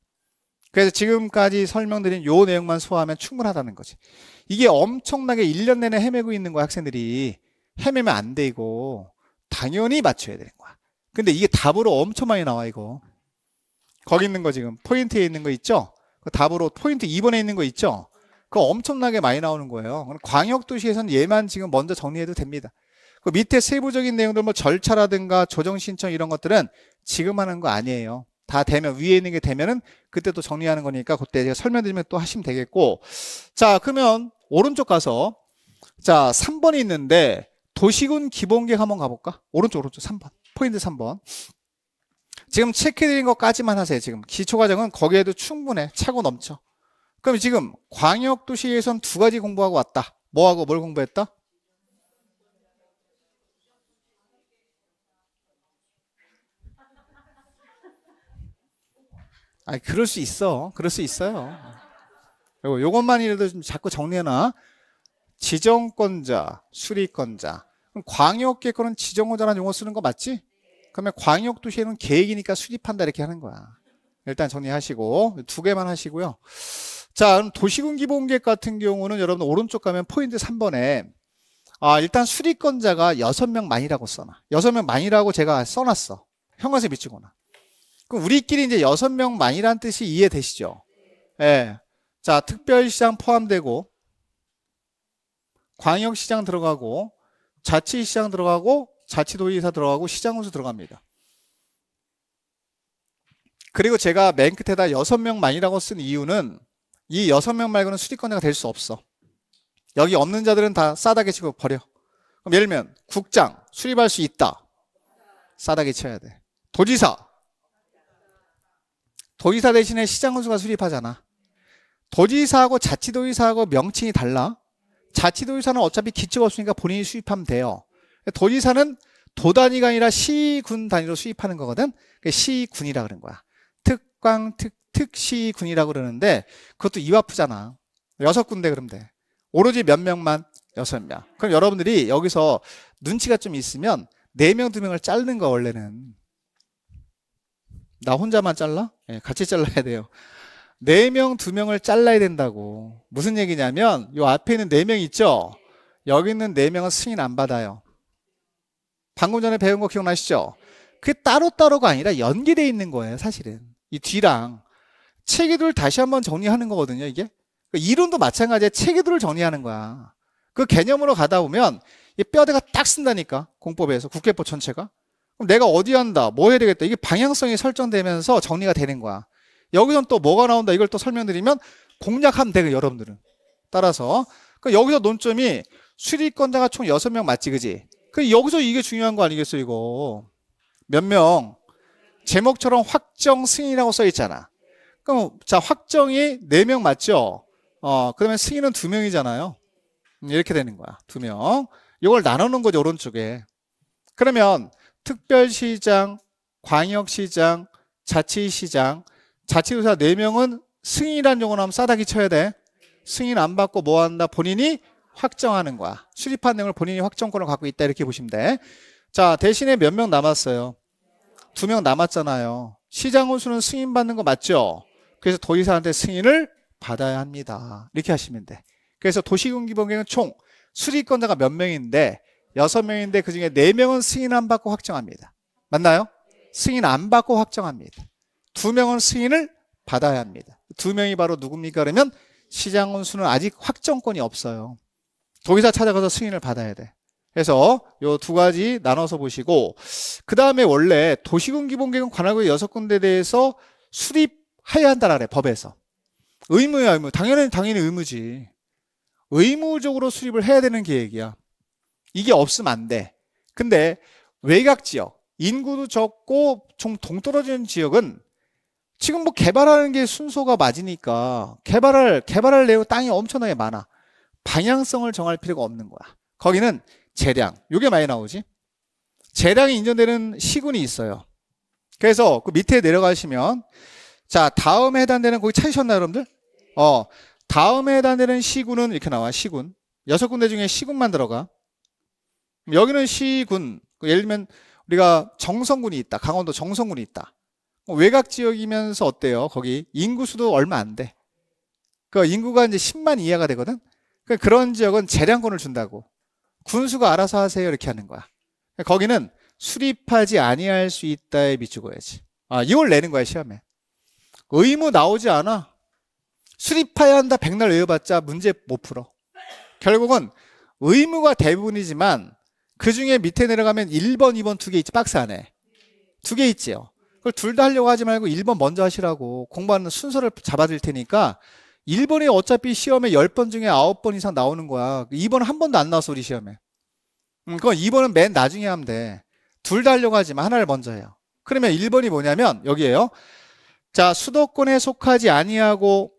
그래서 지금까지 설명드린 요 내용만 소화하면 충분하다는 거지. 이게 엄청나게 1년 내내 헤매고 있는 거야, 학생들이. 헤매면 안 되고, 당연히 맞춰야 되는 거야. 근데 이게 답으로 엄청 많이 나와, 이거. 거기 있는 거 지금, 포인트에 있는 거 있죠? 그 답으로 포인트 2번에 있는 거 있죠? 그거 엄청나게 많이 나오는 거예요. 광역도시에서는 얘만 지금 먼저 정리해도 됩니다. 그 밑에 세부적인 내용들 뭐 절차라든가 조정 신청 이런 것들은 지금 하는 거 아니에요. 다 되면 위에 있는 게 되면은 그때 또 정리하는 거니까 그때 제가 설명드리면 또 하시면 되겠고 자 그러면 오른쪽 가서 자 3번이 있는데 도시군 기본계획 한번 가볼까? 오른쪽 오른쪽 3번 포인트 3번 지금 체크드린 해 것까지만 하세요 지금 기초과정은 거기에도 충분해 차고 넘쳐 그럼 지금 광역도시에선 두 가지 공부하고 왔다 뭐하고 뭘 공부했다? 아, 그럴 수 있어. 그럴 수 있어요. 그리고 요것만이라도 좀 자꾸 정리해놔. 지정권자, 수리권자. 그럼 광역계 거는 지정권자라는 용어 쓰는 거 맞지? 그러면 광역도시에는 계획이니까 수립한다 이렇게 하는 거야. 일단 정리하시고 두 개만 하시고요. 자, 그럼 도시군 기본계획 같은 경우는 여러분 오른쪽 가면 포인트 3번에 아, 일단 수리권자가 6명 만이라고 써놔. 6명 만이라고 제가 써놨어. 현관세 미치거나. 그럼 우리끼리 이제 여섯 명만이란 뜻이 이해되시죠? 예. 네. 자, 특별시장 포함되고 광역시장 들어가고 자치시장 들어가고 자치도의사 들어가고 시장군수 들어갑니다. 그리고 제가 맨 끝에다 여섯 명만이라고 쓴 이유는 이 여섯 명 말고는 수리권자가 될 수 없어. 여기 없는 자들은 다 싸다게 치고 버려. 그럼 예를 들면 국장 수립할 수 있다. 싸다게 쳐야 돼. 도지사 도지사 대신에 시장 군수가 수립하잖아. 도지사하고 자치도지사하고 명칭이 달라. 자치도지사는 어차피 기초가 없으니까 본인이 수입하면 돼요. 도지사는 도 단위가 아니라 시군 단위로 수입하는 거거든. 시군이라 그런 거야. 특광, 특, 특시군이라고 그러는데 그것도 이와 프잖아 여섯 군데 그럼 돼. 오로지 몇 명만? 여섯 명. 그럼 여러분들이 여기서 눈치가 좀 있으면 네 명, 두 명을 자르는 거 원래는. 나 혼자만 잘라? 네, 같이 잘라야 돼요. 네 명 두명을 잘라야 된다고. 무슨 얘기냐면, 요 앞에 있는 네 명 있죠? 여기 있는 네명은 승인 안 받아요. 방금 전에 배운 거 기억나시죠? 그게 따로따로가 아니라 연계돼 있는 거예요, 사실은. 이 뒤랑. 체계도를 다시 한번 정리하는 거거든요, 이게. 그 이론도 마찬가지에 체계도를 정리하는 거야. 그 개념으로 가다 보면 이 뼈대가 딱 쓴다니까, 공법에서, 국회법 전체가. 그럼 내가 어디 한다, 뭐 해야 되겠다. 이게 방향성이 설정되면서 정리가 되는 거야. 여기선 또 뭐가 나온다 이걸 또 설명드리면 공략하면 되요 여러분들은. 따라서 그 여기서 논점이 수리권자가 총 6명 맞지 그지? 그 여기서 이게 중요한 거 아니겠어 이거. 몇 명? 제목처럼 확정 승인이라고 써 있잖아. 그럼 자, 확정이 4명 맞죠? 어, 그러면 승인은 2명이잖아요. 음, 이렇게 되는 거야. 2명. 이걸 나누는 거죠, 오른쪽에. 그러면 특별시장, 광역시장, 자치시장, 자치도사 4명은 승인이란 용어로 하면 싸다기 쳐야 돼. 승인 안 받고 뭐 한다? 본인이 확정하는 거야. 수립한 내용을 본인이 확정권을 갖고 있다. 이렇게 보시면 돼. 자, 대신에 몇 명 남았어요? 두 명 남았잖아요. 시장 원수는 승인받는 거 맞죠? 그래서 도의사한테 승인을 받아야 합니다. 이렇게 하시면 돼. 그래서 도시군기본계획은 총 수립권자가 몇 명인데 여섯 명인데 그 중에 네명은 승인 안 받고 확정합니다. 맞나요? 승인 안 받고 확정합니다. 두명은 승인을 받아야 합니다. 두명이 바로 누굽니까? 그러면 시장 원수는 아직 확정권이 없어요. 거기사 찾아가서 승인을 받아야 돼. 그래서 요 두 가지 나눠서 보시고 그 다음에 원래 도시군 기본계획은 관할구의 여섯 군데 대해서 수립해야 한다라 그래 법에서 의무야 의무 당연히 당연히 의무지 의무적으로 수립을 해야 되는 계획이야 이게 없으면 안 돼. 근데 외곽 지역, 인구도 적고 좀 동떨어지는 지역은 지금 뭐 개발하는 게 순서가 맞으니까 개발할 개발할 내용 땅이 엄청나게 많아. 방향성을 정할 필요가 없는 거야. 거기는 재량. 요게 많이 나오지. 재량이 인정되는 시군이 있어요. 그래서 그 밑에 내려가시면 자, 다음에 해당되는 거기 찾으셨나요, 여러분들? 어. 다음에 해당되는 시군은 이렇게 나와. 시군. 여섯 군데 중에 시군만 들어가. 여기는 시군 그 예를 들면 우리가 정성군이 있다 강원도 정성군이 있다 뭐 외곽 지역이면서 어때요 거기 인구수도 얼마 안돼 그 인구가 이제 10만 이하가 되거든 그 그런 지역은 재량권을 준다고 군수가 알아서 하세요 이렇게 하는 거야 거기는 수립하지 아니할 수 있다에 비추고야지 아 이걸 내는 거야 시험에 의무 나오지 않아 수립해야 한다 백날 외워봤자 문제 못 풀어 결국은 의무가 대부분이지만 그 중에 밑에 내려가면 1번, 2번 두 개 있지 박스 안에. 두 개 있지요. 그걸 둘 다 하려고 하지 말고 1번 먼저 하시라고 공부하는 순서를 잡아드릴 테니까 1번이 어차피 시험에 10번 중에 9번 이상 나오는 거야. 2번은 한 번도 안 나왔어 우리 시험에. 음, 그건 2번은 맨 나중에 하면 돼. 둘 다 하려고 하지만 하나를 먼저 해요. 그러면 1번이 뭐냐면 여기에요. 자 수도권에 속하지 아니하고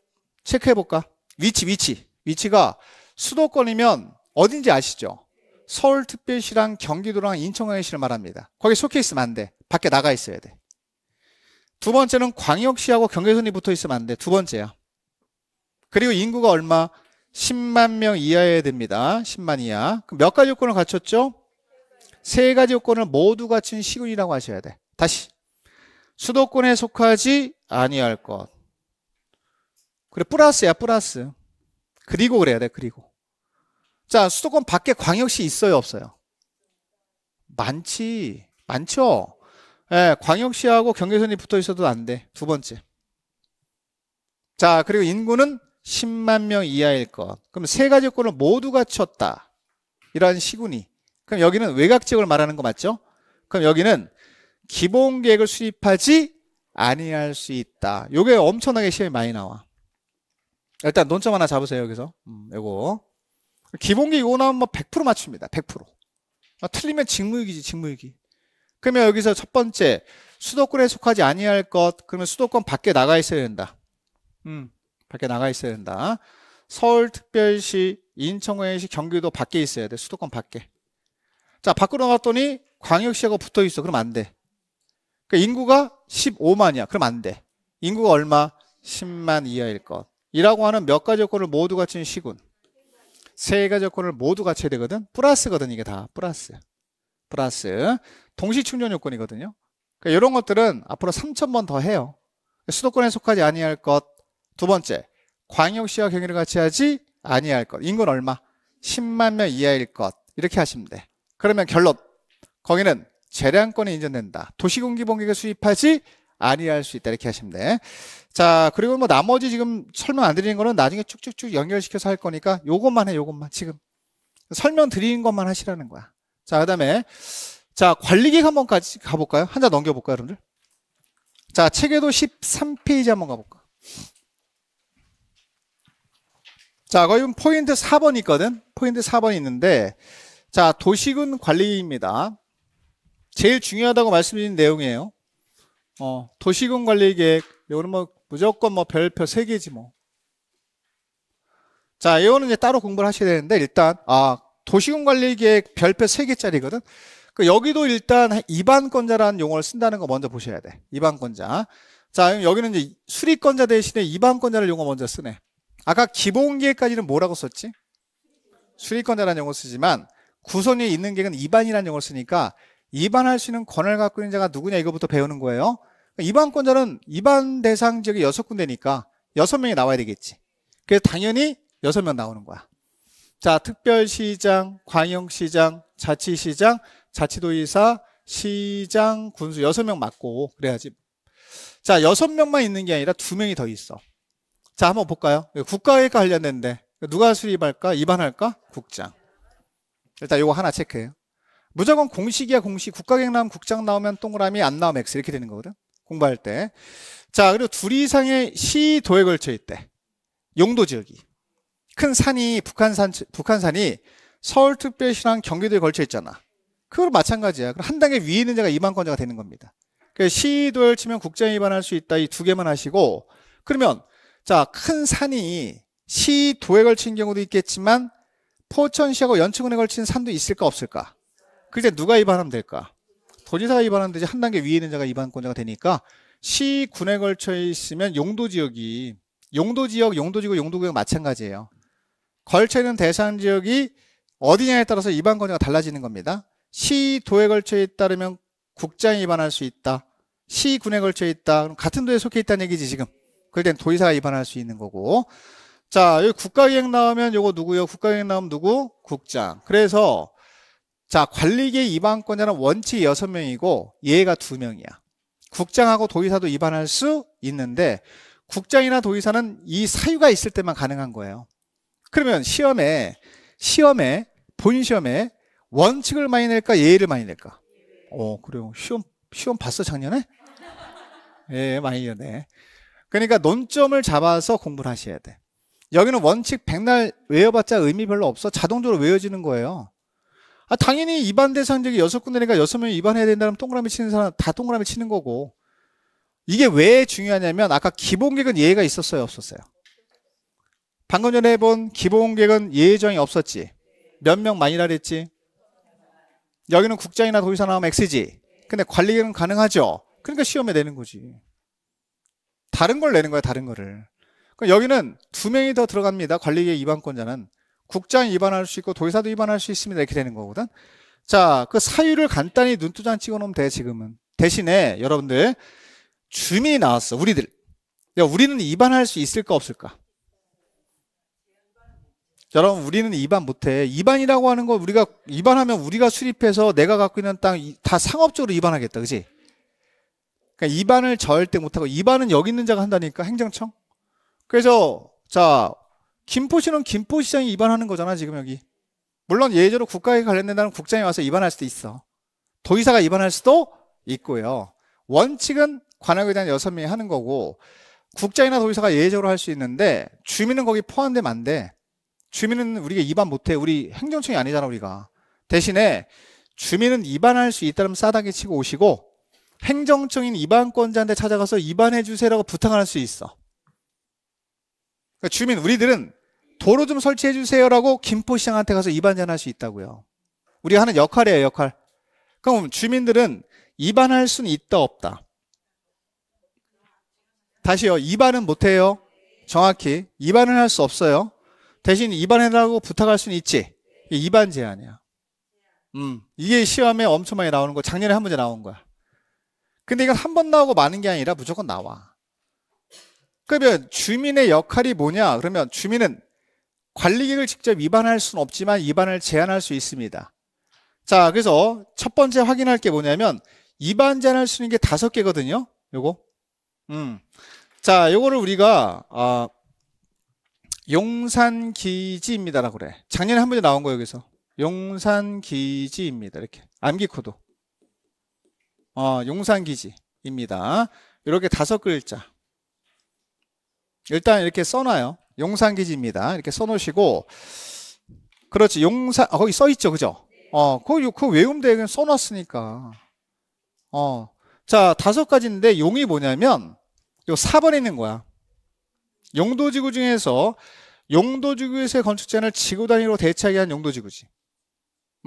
체크해볼까? 위치 위치 위치가 수도권이면 어딘지 아시죠? 서울특별시랑 경기도랑 인천광역시를 말합니다. 거기 속해 있으면안 돼. 밖에 나가 있어야 돼. 두 번째는 광역시하고 경계선이 붙어 있으면 안 돼. 두 번째야. 그리고 인구가 얼마? 10만 명 이하여야 됩니다. 10만 이하. 몇 가지 요건을 갖췄죠? 세 가지 요건을 모두 갖춘 시군이라고 하셔야 돼. 다시. 수도권에 속하지 아니할 것. 그래, 플러스야, 플러스. 그리고 그래야 돼, 그리고. 자, 수도권 밖에 광역시 있어요, 없어요? 많지. 많죠? 예, 광역시하고 경계선이 붙어 있어도 안 돼. 두 번째. 자, 그리고 인구는 10만 명 이하일 것. 그럼 세 가지 요건을 모두 갖췄다. 이러한 시군이. 그럼 여기는 외곽 지역을 말하는 거 맞죠? 그럼 여기는 기본 계획을 수립하지 아니할 수 있다. 요게 엄청나게 시험이 많이 나와. 일단 논점 하나 잡으세요, 여기서. 음, 요거. 기본기 이거 나오면 뭐 100% 맞춥니다. 100%. 아, 틀리면 직무유기지 직무유기. 그러면 여기서 첫 번째 수도권에 속하지 아니할 것 그러면 수도권 밖에 나가 있어야 된다. 음, 밖에 나가 있어야 된다. 서울특별시, 인천광역시, 경기도 밖에 있어야 돼. 수도권 밖에. 자 밖으로 나갔더니 광역시하고 붙어 있어. 그럼 안 돼. 그러니까 인구가 15만이야. 그럼 안 돼. 인구가 얼마? 10만 이하일 것. 이라고 하는 몇 가지 여건을 모두 갖춘 시군. 세 가지조건을 모두 갖춰야 되거든 플러스거든 이게 다 플러스 플러스 동시 충전 요건이거든요 그러니까 이런 것들은 앞으로 3천번 더 해요 수도권에 속하지 아니할 것두 번째 광역시와 경기를 같이 하지 아니할 것 인구는 얼마 10만 명 이하일 것 이렇게 하시면 돼 그러면 결론 거기는 재량권이 인정된다 도시공기본계가 수입하지 아니할 수 있다 이렇게 하시면 돼. 자 그리고 뭐 나머지 지금 설명 안 드리는 거는 나중에 쭉쭉쭉 연결시켜서 할 거니까 요것만 해 요것만 지금 설명 드리는 것만 하시라는 거야. 자 그다음에 자 관리계획 한번 까지 가볼까요? 한자 넘겨볼까요, 여러분들? 자 책에도 13페이지 한 번 가볼까. 자 거기 포인트 4번 있거든. 포인트 4번 있는데 자 도시군 관리입니다. 제일 중요하다고 말씀드린 내용이에요. 어, 도시군 관리 계획. 요거는 뭐 무조건 뭐 별표 3개지 뭐. 자, 요거는 이제 따로 공부를 하셔야 되는데 일단 아, 도시군 관리 계획 별표 3개짜리거든. 그 여기도 일단 이반권자라는 용어를 쓴다는 거 먼저 보셔야 돼. 이반권자. 자, 여기는 이제 수리권자 대신에 이반권자를 용어 먼저 쓰네. 아까 기본 계획까지는 뭐라고 썼지? 수리권자라는 용어 쓰지만 구손이 있는 계획은 이반이라는 용어 쓰니까 이반할 수 있는 권을 갖고 있는 자가 누구냐 이거부터 배우는 거예요. 그러 그러니까 이반권자는 이반 대상 지역이 여섯 군데니까 여섯 명이 나와야 되겠지. 그래서 당연히 여섯 명 나오는 거야. 자, 특별시장, 광역시장, 자치시장, 자치도의사, 시장, 군수 여섯 명 맞고 그래야지. 자, 여섯 명만 있는 게 아니라 두 명이 더 있어. 자, 한번 볼까요? 국가회의가 관련된데 누가 수립할까? 입안할까? 국장. 일단 요거 하나 체크해요. 무조건 공식이야 공식 국가경남 국장 나오면 동그라미 안 나오면 X 이렇게 되는 거거든 공부할 때자 그리고 둘 이상의 시도에 걸쳐 있대 용도 지역이 큰 산이 북한산 북한산이 서울특별시랑 경기도에 걸쳐 있잖아 그걸 마찬가지야 그럼 한 단계 위에 있는 자가 이만권자가 되는 겁니다 그 시도를 치면 국장에 위반할 수 있다 이 두 개만 하시고 그러면 자 큰 산이 시도에 걸친 경우도 있겠지만 포천시하고 연천군에 걸친 산도 있을까 없을까 그때 누가 위반하면 될까? 도지사가 위반하면 되지 한 단계 위에 있는 자가 위반권자가 되니까 시군에 걸쳐 있으면 용도지역이 용도지역, 용도지구, 용도구역 마찬가지예요. 걸쳐 있는 대상 지역이 어디냐에 따라서 위반권자가 달라지는 겁니다. 시도에 걸쳐 있다면 국장이 위반할 수 있다. 시군에 걸쳐 있다. 그럼 같은 도에 속해 있다는 얘기지 지금. 그럴 땐 도의사가 위반할 수 있는 거고. 자, 여기 국가기획 나오면 요거 누구요? 국가기획 나오면 누구? 국장. 그래서 자, 관리계 위반권자는 원칙 6명이고 예가 2명이야. 국장하고 도의사도 위반할 수 있는데 국장이나 도의사는 이 사유가 있을 때만 가능한 거예요. 그러면 시험에 시험에 본 시험에 원칙을 많이 낼까 예의를 많이 낼까? 어, 그래요. 시험 시험 봤어 작년에? 예, 많이 네 그러니까 논점을 잡아서 공부를 하셔야 돼. 여기는 원칙 백날 외워봤자 의미 별로 없어. 자동적으로 외워지는 거예요. 아, 당연히 위반 대상적이 여섯 군데니까 여섯 명이 위반해야 된다면 동그라미 치는 사람 다 동그라미 치는 거고 이게 왜 중요하냐면 아까 기본객은 예외가 있었어요 없었어요 방금 전에 본 기본객은 예외정이 없었지 몇 명 많이라 그랬지 여기는 국장이나 도의사 나오면 X지 근데 관리계획은 가능하죠 그러니까 시험에 내는 거지 다른 걸 내는 거야 다른 거를 여기는 두 명이 더 들어갑니다 관리계획 위반권자는 국장이 위반할 수 있고 도의사도 위반할 수 있습니다. 이렇게 되는 거거든. 자, 그 사유를 간단히 눈두장 찍어 놓으면 돼, 지금은. 대신에 여러분들 주민이 나왔어. 우리들. 야, 우리는 위반할 수 있을까 없을까? 여러분 우리는 위반 못해 위반이라고 하는 거 우리가 위반하면 우리가 수립해서 내가 갖고 있는 땅 다 상업적으로 위반하겠다 그지 그러니까 위반을 절대 못하고 위반은 여기 있는 자가 한다니까 행정청 그래서 자 김포시는 김포시장이 입안하는 거잖아 지금 여기 물론 예외적으로 국가에 관련된다는 국장이 와서 입안할 수도 있어 도의사가 입안할 수도 있고요 원칙은 관악에 대한 여섯 명이 하는 거고 국장이나 도의사가 예외적으로 할 수 있는데 주민은 거기 포함되면 안돼 주민은 우리가 입안 못해 우리 행정청이 아니잖아 우리가 대신에 주민은 입안할 수 있다면 싸다기 치고 오시고 행정청인 입안권자한테 찾아가서 입안해 주세요라고 부탁할 수 있어 그러니까 주민 우리들은 도로 좀 설치해 주세요라고 김포시장한테 가서 입안전할 수 있다고요. 우리가 하는 역할이에요, 역할. 그럼 주민들은 입안할 수는 있다 없다. 다시요, 입안은 못해요. 정확히 입안은할 수 없어요. 대신 입안해달라고 부탁할 수는 있지. 입안 제한이야. 음, 이게 시험에 엄청 많이 나오는 거. 작년에 한 문제 나온 거야. 근데 이건 한 번 나오고 마는 게 아니라 무조건 나와. 그러면 주민의 역할이 뭐냐? 그러면 주민은 관리계획을 직접 위반할 수는 없지만 위반을 제한할 수 있습니다. 자, 그래서 첫 번째 확인할 게 뭐냐면 위반 제한할 수 있는 게 다섯 개거든요. 요거. 음. 자, 요거를 우리가 아 용산 기지입니다라고 그래. 작년에 한 번에 나온 거 여기서. 용산 기지입니다. 이렇게. 암기 코드. 어, 용산 기지입니다. 이렇게 다섯 글자. 일단 이렇게 써놔요. 용산기지입니다. 이렇게 써놓으시고 그렇지 용산 아, 거기 써있죠 그죠? 어거그 그, 외움대에 써놨으니까 어자 다섯 가지인데 용이 뭐냐면 요 4번에 있는 거야. 용도지구 중에서 용도지구에서의 건축 제한을 지구 단위로 대체하게 한 용도지구지.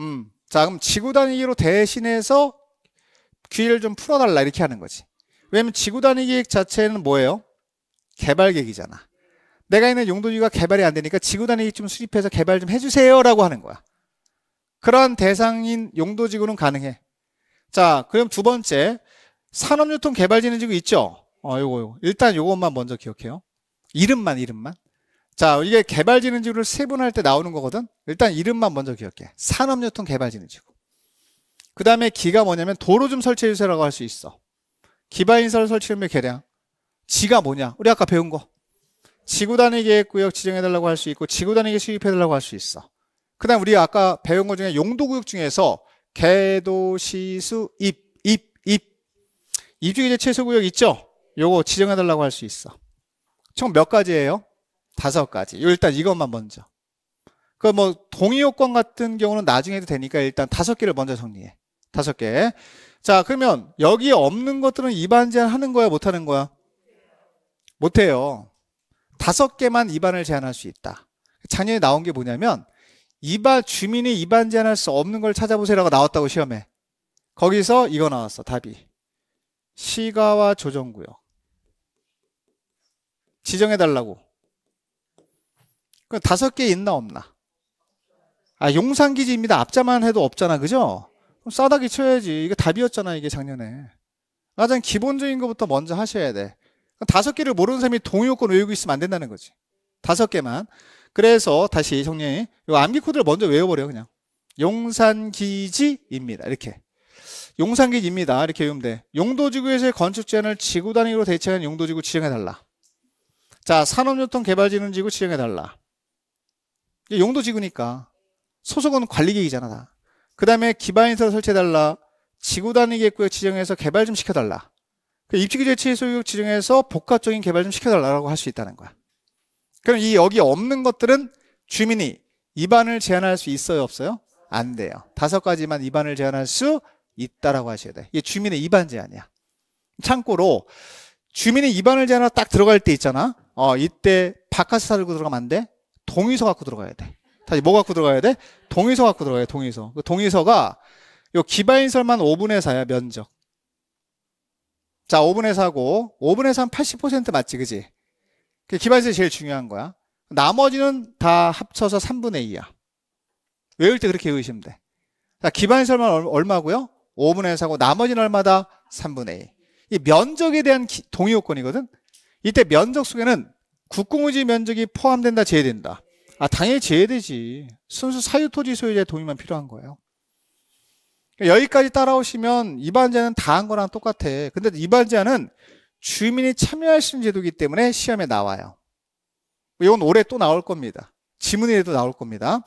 음. 자, 그럼 지구 단위로 대신해서 귀를 좀 풀어달라 이렇게 하는 거지. 왜냐면 지구 단위 계획 자체는 뭐예요? 개발 계획이잖아. 내가 있는 용도지구가 개발이 안 되니까 지구 단위 좀 수립해서 개발 좀 해주세요라고 하는 거야. 그런 대상인 용도지구는 가능해. 자, 그럼 두 번째 산업유통 개발지는 지구 있죠? 어, 요거 요거 일단 요것만 먼저 기억해요. 이름만 이름만. 자, 이게 개발지능지구를 세분할 때 나오는 거거든. 일단 이름만 먼저 기억해. 산업유통 개발지능지구. 그 다음에 기가 뭐냐면 도로 좀 설치해 주세요라고 할 수 있어. 기반인설 설치하면 계량. 지가 뭐냐? 우리 아까 배운 거. 지구 단위 계획 구역 지정해 달라고 할 수 있고 지구 단위계 수립해 달라고 할 수 있어. 그다음 우리 아까 배운 것 중에 용도 구역 중에서 개도시수 입 입 입 입주기재 최소 구역 있죠? 요거 지정해 달라고 할 수 있어. 총 몇 가지예요? 다섯 가지. 일단 이것만 먼저. 그 뭐 동의 요건 같은 경우는 나중에 해도 되니까 일단 다섯 개를 먼저 정리해. 다섯 개. 자, 그러면 여기에 없는 것들은 입안 제한하는 거야, 못 하는 거야? 못 해요. 다섯 개만 입안을 제한할 수 있다. 작년에 나온 게 뭐냐면 입안 주민이 입안 제한할 수 없는 걸 찾아보세요라고 나왔다고 시험에. 거기서 이거 나왔어 답이 시가와 조정구역 지정해 달라고. 그 다섯 개 있나 없나? 아 용산기지입니다. 앞자만 해도 없잖아, 그죠? 그럼 싸다기 쳐야지. 이게 답이었잖아, 이게 작년에. 가장 아, 기본적인 것부터 먼저 하셔야 돼. 다섯 개를 모르는 사람이 동의요건 외우고 있으면 안 된다는 거지. 다섯 개만. 그래서 다시 정리해. 요 암기 코드를 먼저 외워버려 그냥. 용산기지입니다. 이렇게. 용산기지입니다. 이렇게 외우면 돼. 용도지구에서의 건축 제한을 지구 단위로 대체하는 용도지구 지정해달라. 자, 산업유통 개발지능 지구 지정해달라. 용도지구니까. 소속은 관리계획이잖아, 다. 그 다음에 기반시설 설치해달라. 지구 단위 계획구역 지정해서 개발 좀 시켜달라. 그 입주기 재치 소유국 지정에서 복합적인 개발 좀 시켜달라고 할 수 있다는 거야. 그럼 이 여기 없는 것들은 주민이 입안을 제한할 수 있어요, 없어요? 안 돼요. 다섯 가지만 입안을 제한할 수 있다라고 하셔야 돼. 이게 주민의 입안 제한이야. 참고로 주민의 입안을 제한하러 딱 들어갈 때 있잖아. 어, 이때 바깥에서 들고 들어가면 안 돼. 동의서 갖고 들어가야 돼. 다시 뭐 갖고 들어가야 돼? 동의서 갖고 들어가야 돼, 동의서. 그 동의서가 요 기반인설만 5분의 4야, 면적. 자5분의4 하고 5분의3 80% 맞지 그지? 그기반에서 제일 중요한 거야 나머지는 다 합쳐서 3분의 2야 외울 때 그렇게 외우시면 돼자 기반세만 얼마고요? 5분의4 하고 나머지는 얼마다? 3분의 2. 이 면적에 대한 기, 동의 요건이거든. 이때 면적 속에는 국공유지 면적이 포함된다, 제외된다. 아, 당연히 제외되지. 순수 사유토지 소유자의 동의만 필요한 거예요. 그러니까 여기까지 따라오시면 이반제는 다한 거랑 똑같아. 근데 이반제는 주민이 참여할 수 있는 제도이기 때문에 시험에 나와요. 이건 올해 또 나올 겁니다. 지문에도 나올 겁니다.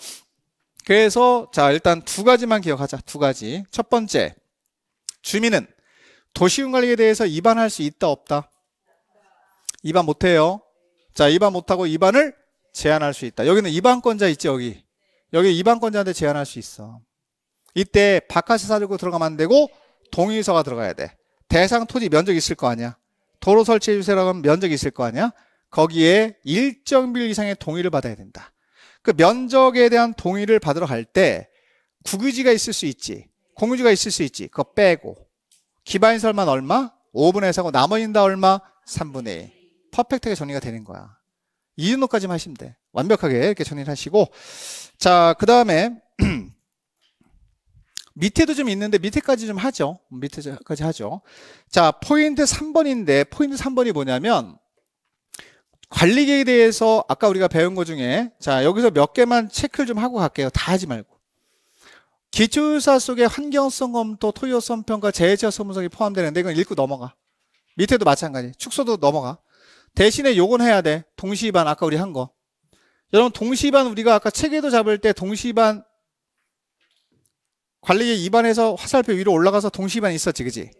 그래서 자 일단 두 가지만 기억하자. 두 가지. 첫 번째, 주민은 도시군관리에 대해서 위반할 수 있다 없다? 위반 못해요. 자 위반 못하고 위반을 제한할 수 있다. 여기는 위반권자 있지 여기. 여기 위반권자한테 제한할 수 있어. 이때 바깥에 사들고 들어가면 안 되고 동의서가 들어가야 돼. 대상 토지 면적 있을 거 아니야. 도로 설치해 주세요라 하면 면적이 있을 거 아니야. 거기에 일정 비율 이상의 동의를 받아야 된다. 그 면적에 대한 동의를 받으러 갈 때 국유지가 있을 수 있지. 공유지가 있을 수 있지. 그거 빼고 기반시설만 얼마? 5분의 4고 나머지는 다 얼마? 3분의 1. 퍼펙트하게 정리가 되는 거야. 이윤호까지만 하시면 돼. 완벽하게 이렇게 정리를 하시고 자, 그 다음에 밑에도 좀 있는데 밑에까지 좀 하죠. 밑에까지 하죠. 자, 포인트 3번인데 포인트 3번이 뭐냐면 관리에 대해서 아까 우리가 배운 것 중에 자, 여기서 몇 개만 체크를 좀 하고 갈게요. 다 하지 말고. 기초유사 속에 환경성 검토, 토요성 평가, 재해지하성 분석이 포함되는데 이건 읽고 넘어가. 밑에도 마찬가지. 축소도 넘어가. 대신에 요건 해야 돼. 동시반 아까 우리 한 거. 여러분 동시반 우리가 아까 체계도 잡을 때 동시반 관리에 입안해서 화살표 위로 올라가서 동시반 있었지 그지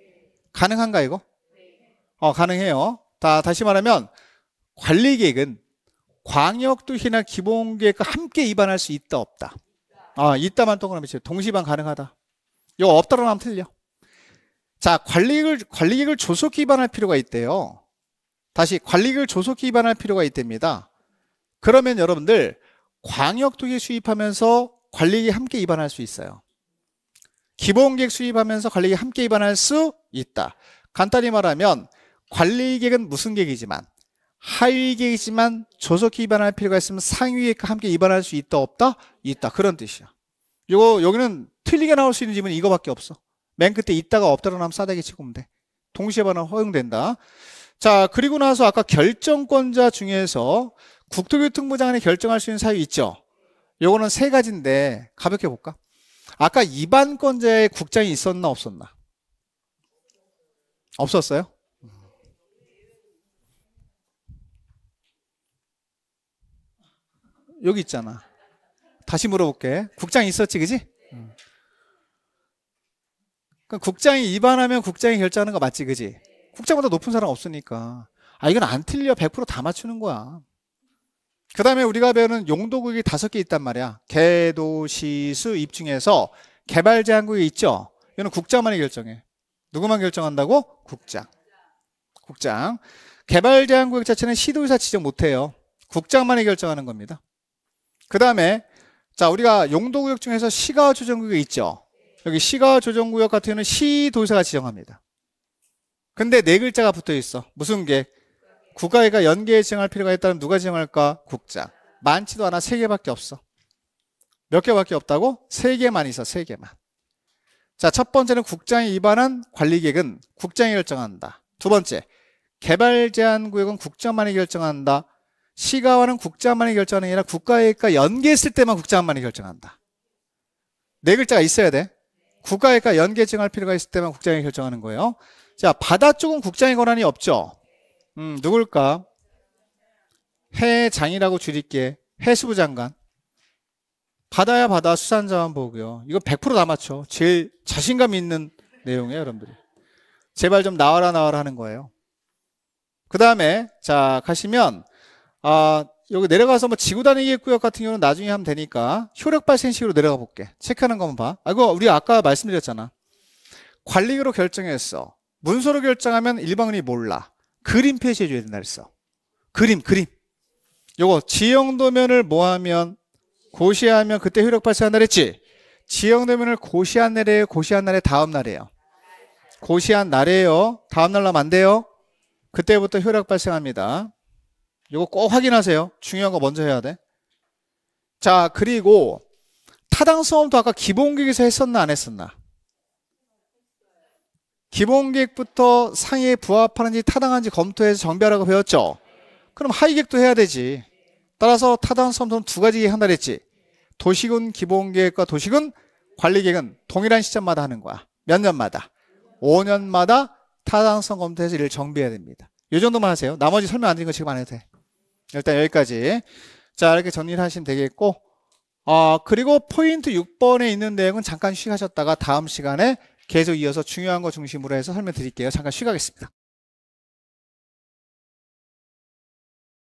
가능한가 이거? 네. 어 가능해요 다, 다시 말하면 관리 계획은 광역도시나 기본계획과 함께 입안할 수 있다 없다 아 어, 있다만 동그라미 치요 동시반 가능하다 이거 없다로 하면 틀려 자 관리계획을 관리계획을 조속히 입안할 필요가 있대요 다시 관리계획을 조속히 입안할 필요가 있답니다 그러면 여러분들 광역도시 수입하면서 관리계획 함께 입안할 수 있어요 기본계획 수립하면서 관리계획 함께 입안할 수 있다. 간단히 말하면 관리계획은 무슨 계획이지만 하위계획이지만 조속히 입안할 필요가 있으면 상위계획과 함께 입안할 수 있다 없다? 있다 그런 뜻이야 요거 여기는 틀리게 나올 수 있는 질문이 이거밖에 없어 맨 끝에 있다가 없다로 하면 싸대기 치고 오면 돼 동시에 반응 허용된다 자 그리고 나서 아까 결정권자 중에서 국토교통부 장관이 결정할 수 있는 사유 있죠 요거는 세 가지인데 가볍게 볼까 아까 이반권자의 국장이 있었나 없었나? 없었어요? 여기 있잖아. 다시 물어볼게. 국장이 있었지, 그지? 그러니까 국장이 위반하면 국장이 결정하는 거 맞지, 그지? 국장보다 높은 사람 없으니까. 아, 이건 안 틀려. 100%다 맞추는 거야. 그 다음에 우리가 배우는 용도국이 다섯 개 있단 말이야. 개도시수 입중에서 개발 제한국이 있죠. 이거는 국장만이 결정해. 누구만 결정한다고? 국장. 국장. 개발 제한구역 자체는 시도의사 지정 못해요. 국장만이 결정하는 겁니다. 그 다음에 자 우리가 용도구역 중에서 시가 조정구역이 있죠. 여기 시가 조정구역 같은 경우는 시도의사가 지정합니다. 근데 네 글자가 붙어 있어. 무슨 게? 국가회가 연계에 지정할 필요가 있다면 누가 지정할까? 국장. 많지도 않아. 세 개밖에 없어. 몇 개밖에 없다고? 세 개만 있어. 세 개만. 자, 첫 번째는 국장이 입안한 관리 계획은 국장이 결정한다. 두 번째, 개발 제한 구역은 국장만이 결정한다. 시가와는 국장만이 결정하는 게 아니라 국가회의가 연계했을 때만 국장만이 결정한다. 네 글자가 있어야 돼. 국가회의가 연계증할 필요가 있을 때만 국장이 결정하는 거예요. 자, 바다 쪽은 국장의 권한이 없죠. 음, 누굴까? 해장이라고 줄일게. 해수부 장관. 바다야 바다 수산자원보고요 이거 100% 남았죠. 제일 자신감 있는 내용이에요, 여러분들이. 제발 좀 나와라 나와라 하는 거예요. 그 다음에 자 가시면 아 여기 내려가서 뭐 지구 단위기 구역 같은 경우는 나중에 하면 되니까 효력 발생 식으로 내려가 볼게. 체크하는 것만 봐. 아 이거 우리 아까 말씀드렸잖아. 관리기로 결정했어. 문서로 결정하면 일방인이 몰라. 그림 표시해줘야 된다 그랬어. 그림, 그림. 요거 지형도면을 뭐하면 고시하면 그때 효력 발생한다 그랬지? 지형도면을 고시한 날에요 고시한 날에 다음 날에요 고시한 날에요 다음 날로하면안 돼요. 그때부터 효력 발생합니다. 요거 꼭 확인하세요. 중요한 거 먼저 해야 돼. 자, 그리고 타당성도 아까 기본기에서 했었나 안 했었나? 기본계획부터 상위에 부합하는지 타당한지 검토해서 정비하라고 배웠죠. 그럼 하위계획도 해야 되지. 따라서 타당성은 두 가지 한다 그랬지. 도시군 기본계획과 도시군 관리계획은 동일한 시점마다 하는 거야. 몇 년마다. 5년마다 타당성 검토해서 일을 정비해야 됩니다. 이 정도만 하세요. 나머지 설명 안 드린 거 지금 안 해도 돼. 일단 여기까지. 자, 이렇게 정리를 하시면 되겠고, 어, 그리고 포인트 6번에 있는 내용은 잠깐 쉬하셨다가 다음 시간에 계속 이어서 중요한 거 중심으로 해서 설명드릴게요. 잠깐 쉬가겠습니다.